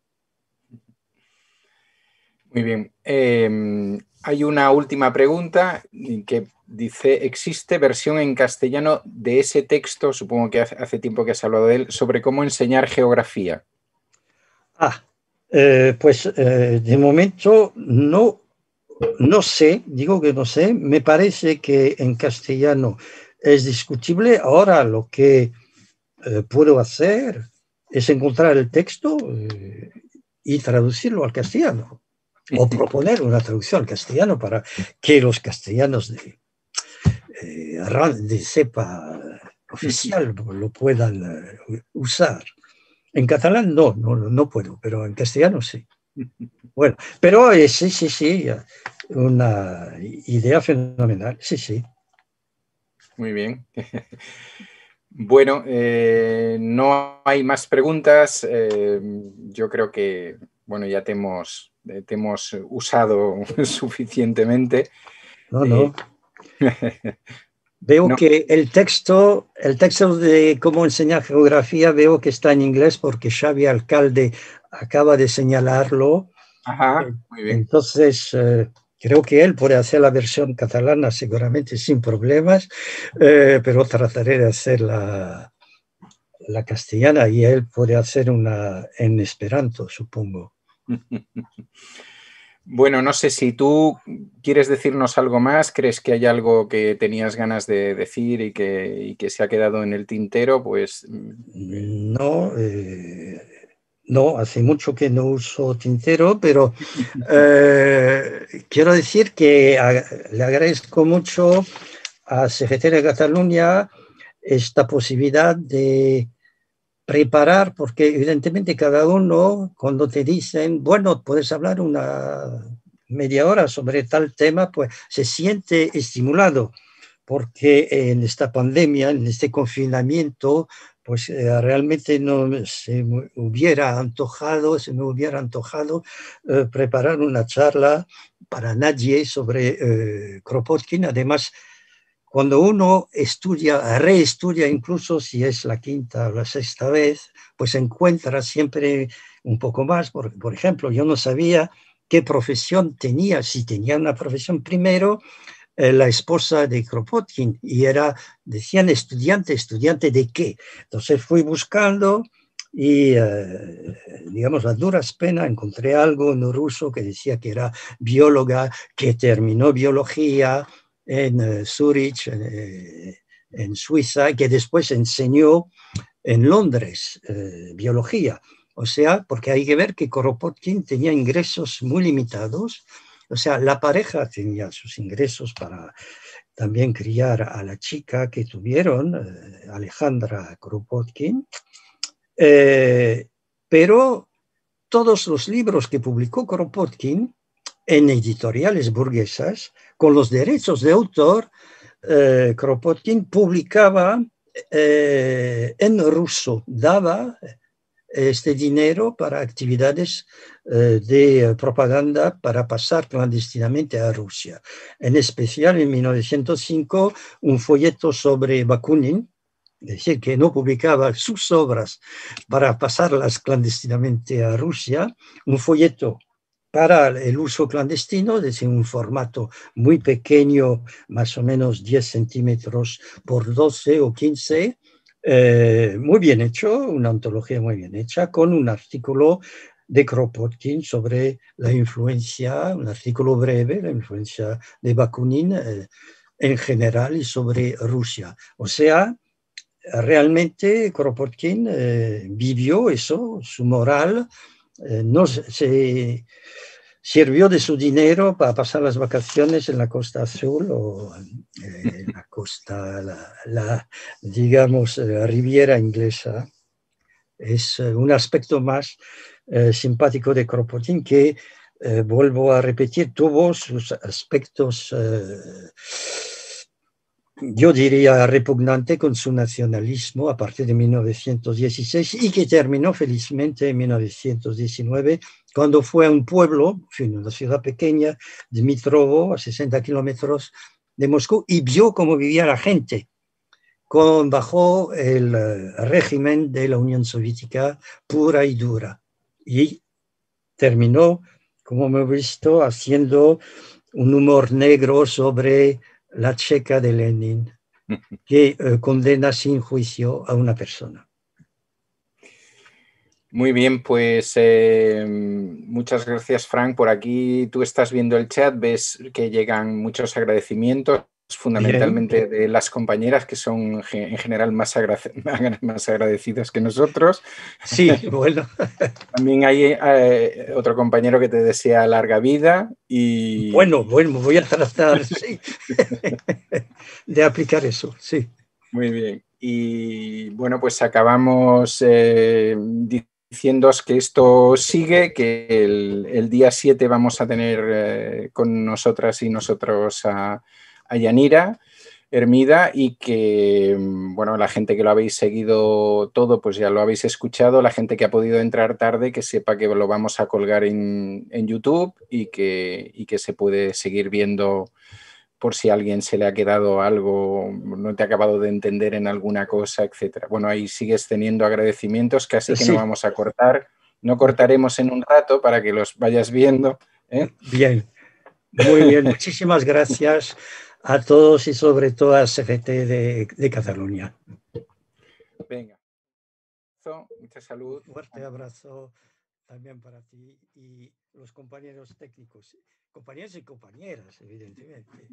Muy bien. Em, hay una última pregunta que dice, ¿existe versión en castellano de ese texto, supongo que hace tiempo que has hablado de él, sobre cómo enseñar geografía? Ah, eh, pues de momento no no sé, digo que no sé, me parece que en castellano es discutible. Ahora lo que eh, puedo hacer es encontrar el texto eh, y traducirlo al castellano o proponer una traducción al castellano para que los castellanos de, eh, de cepa oficial lo puedan usar. En catalán no, no, no puedo, pero en castellano sí. Bueno, pero sí, sí, sí, una idea fenomenal, sí, sí. Muy bien. Bueno, eh, no hay más preguntas. Eh, yo creo que bueno, ya te hemos, eh, usado suficientemente. No, no. veo que el texto, el texto de cómo enseñar geografía, veo que está en inglés porque Xavi Alcalde acaba de señalarlo. Ajá, muy bien. Entonces, Creo que él puede hacer la versión catalana seguramente sin problemas, eh, pero trataré de hacer la, castellana y él puede hacer una en esperanto, supongo. Bueno, no sé si tú quieres decirnos algo más, crees que hay algo que tenías ganas de decir y que, se ha quedado en el tintero, pues... Mm, no, eh, no, hace mucho que no uso tintero, pero eh, quiero decir que le agradezco mucho a Secretaría de Cataluña esta posibilidad de preparar, porque evidentemente cada uno, cuando te dicen, bueno, puedes hablar una media hora sobre tal tema, pues se siente estimulado, porque en esta pandemia, en este confinamiento, pues eh, realmente no se me hubiera antojado, se me hubiera antojado eh, preparar una charla para nadie sobre eh, Kropotkin. Además, cuando uno estudia, reestudia incluso si es la quinta o la sexta vez, pues encuentra siempre un poco más. por ejemplo, yo no sabía qué profesión tenía, si tenía una profesión primero, eh, la esposa de Kropotkin y era, decían, estudiante, estudiante de qué. Entonces fui buscando y, eh, digamos, a duras penas encontré algo en ruso que decía que era bióloga, que terminó biología en eh, Zurich, en Suiza, y que después enseñó en Londres biología. O sea, porque hay que ver que Kropotkin tenía ingresos muy limitados o sea, la pareja tenía sus ingresos para también criar a la chica que tuvieron, eh, Alejandra Kropotkin, eh, pero todos los libros que publicó Kropotkin en editoriales burguesas, con los derechos de autor, eh, Kropotkin publicaba en ruso, daba este dinero para actividades eh, de eh, propaganda para pasar clandestinamente a Rusia. En especial en 1905, un folleto sobre Bakunin, es decir, que no publicaba sus obras para pasarlas clandestinamente a Rusia, un folleto para el uso clandestino, es decir, un formato muy pequeño, más o menos 10 centímetros por 12 o 15, eh, muy bien hecho, una antología muy bien hecha, con un artículo de Kropotkin sobre la influencia, un artículo breve, la influencia de Bakunin eh, en general y sobre Rusia. O sea, realmente Kropotkin eh, vivió eso, su moral no se sirvió de su dinero para pasar las vacaciones en la costa azul o eh, en la costa, la, digamos, eh, la riviera inglesa. Es eh, un aspecto más simpático de Kropotkin que, vuelvo a repetir, tuvo sus aspectos yo diría, repugnante con su nacionalismo a partir de 1916 y que terminó felizmente en 1919, cuando fue a un pueblo, en una ciudad pequeña, Dmitrovo, a 60 kilómetros de Moscú, y vio cómo vivía la gente bajo el eh, régimen de la Unión Soviética pura y dura. Y terminó, como hemos visto, haciendo un humor negro sobre la checa de Lenin, que eh, condena sin juicio a una persona. Muy bien, pues em, muchas gracias, Frank. Por aquí tú estás viendo el chat, ves que llegan muchos agradecimientos pues, fundamentalmente de las compañeras que son en general más, agradecidas que nosotros. Sí, bueno. También hay eh, otro compañero que te desea larga vida y... Bueno, bueno, voy a tratar de aplicar eso, sí. Muy bien. Y bueno, pues acabamos eh, diciéndos que esto sigue, que el, día 7 vamos a tener eh, con nosotras y nosotros a Yanira Hermida y que, mm, bueno, la gente que lo habéis seguido todo, pues ya lo habéis escuchado, la gente que ha podido entrar tarde, que sepa que lo vamos a colgar en, YouTube y que, que se puede seguir viendo por si a alguien se le ha quedado algo, no te ha acabado de entender en alguna cosa, etcétera. Bueno, ahí sigues teniendo agradecimientos, casi así que no vamos a cortar. No cortaremos en un rato para que los vayas viendo. ¿eh? Bien, muy bien, muchísimas gracias a todos y sobre todo a CGT de, de Cataluña. Venga. Muchas mucha salud. Un fuerte abrazo también para ti y los compañeros técnicos, compañeros y compañeras, evidentemente.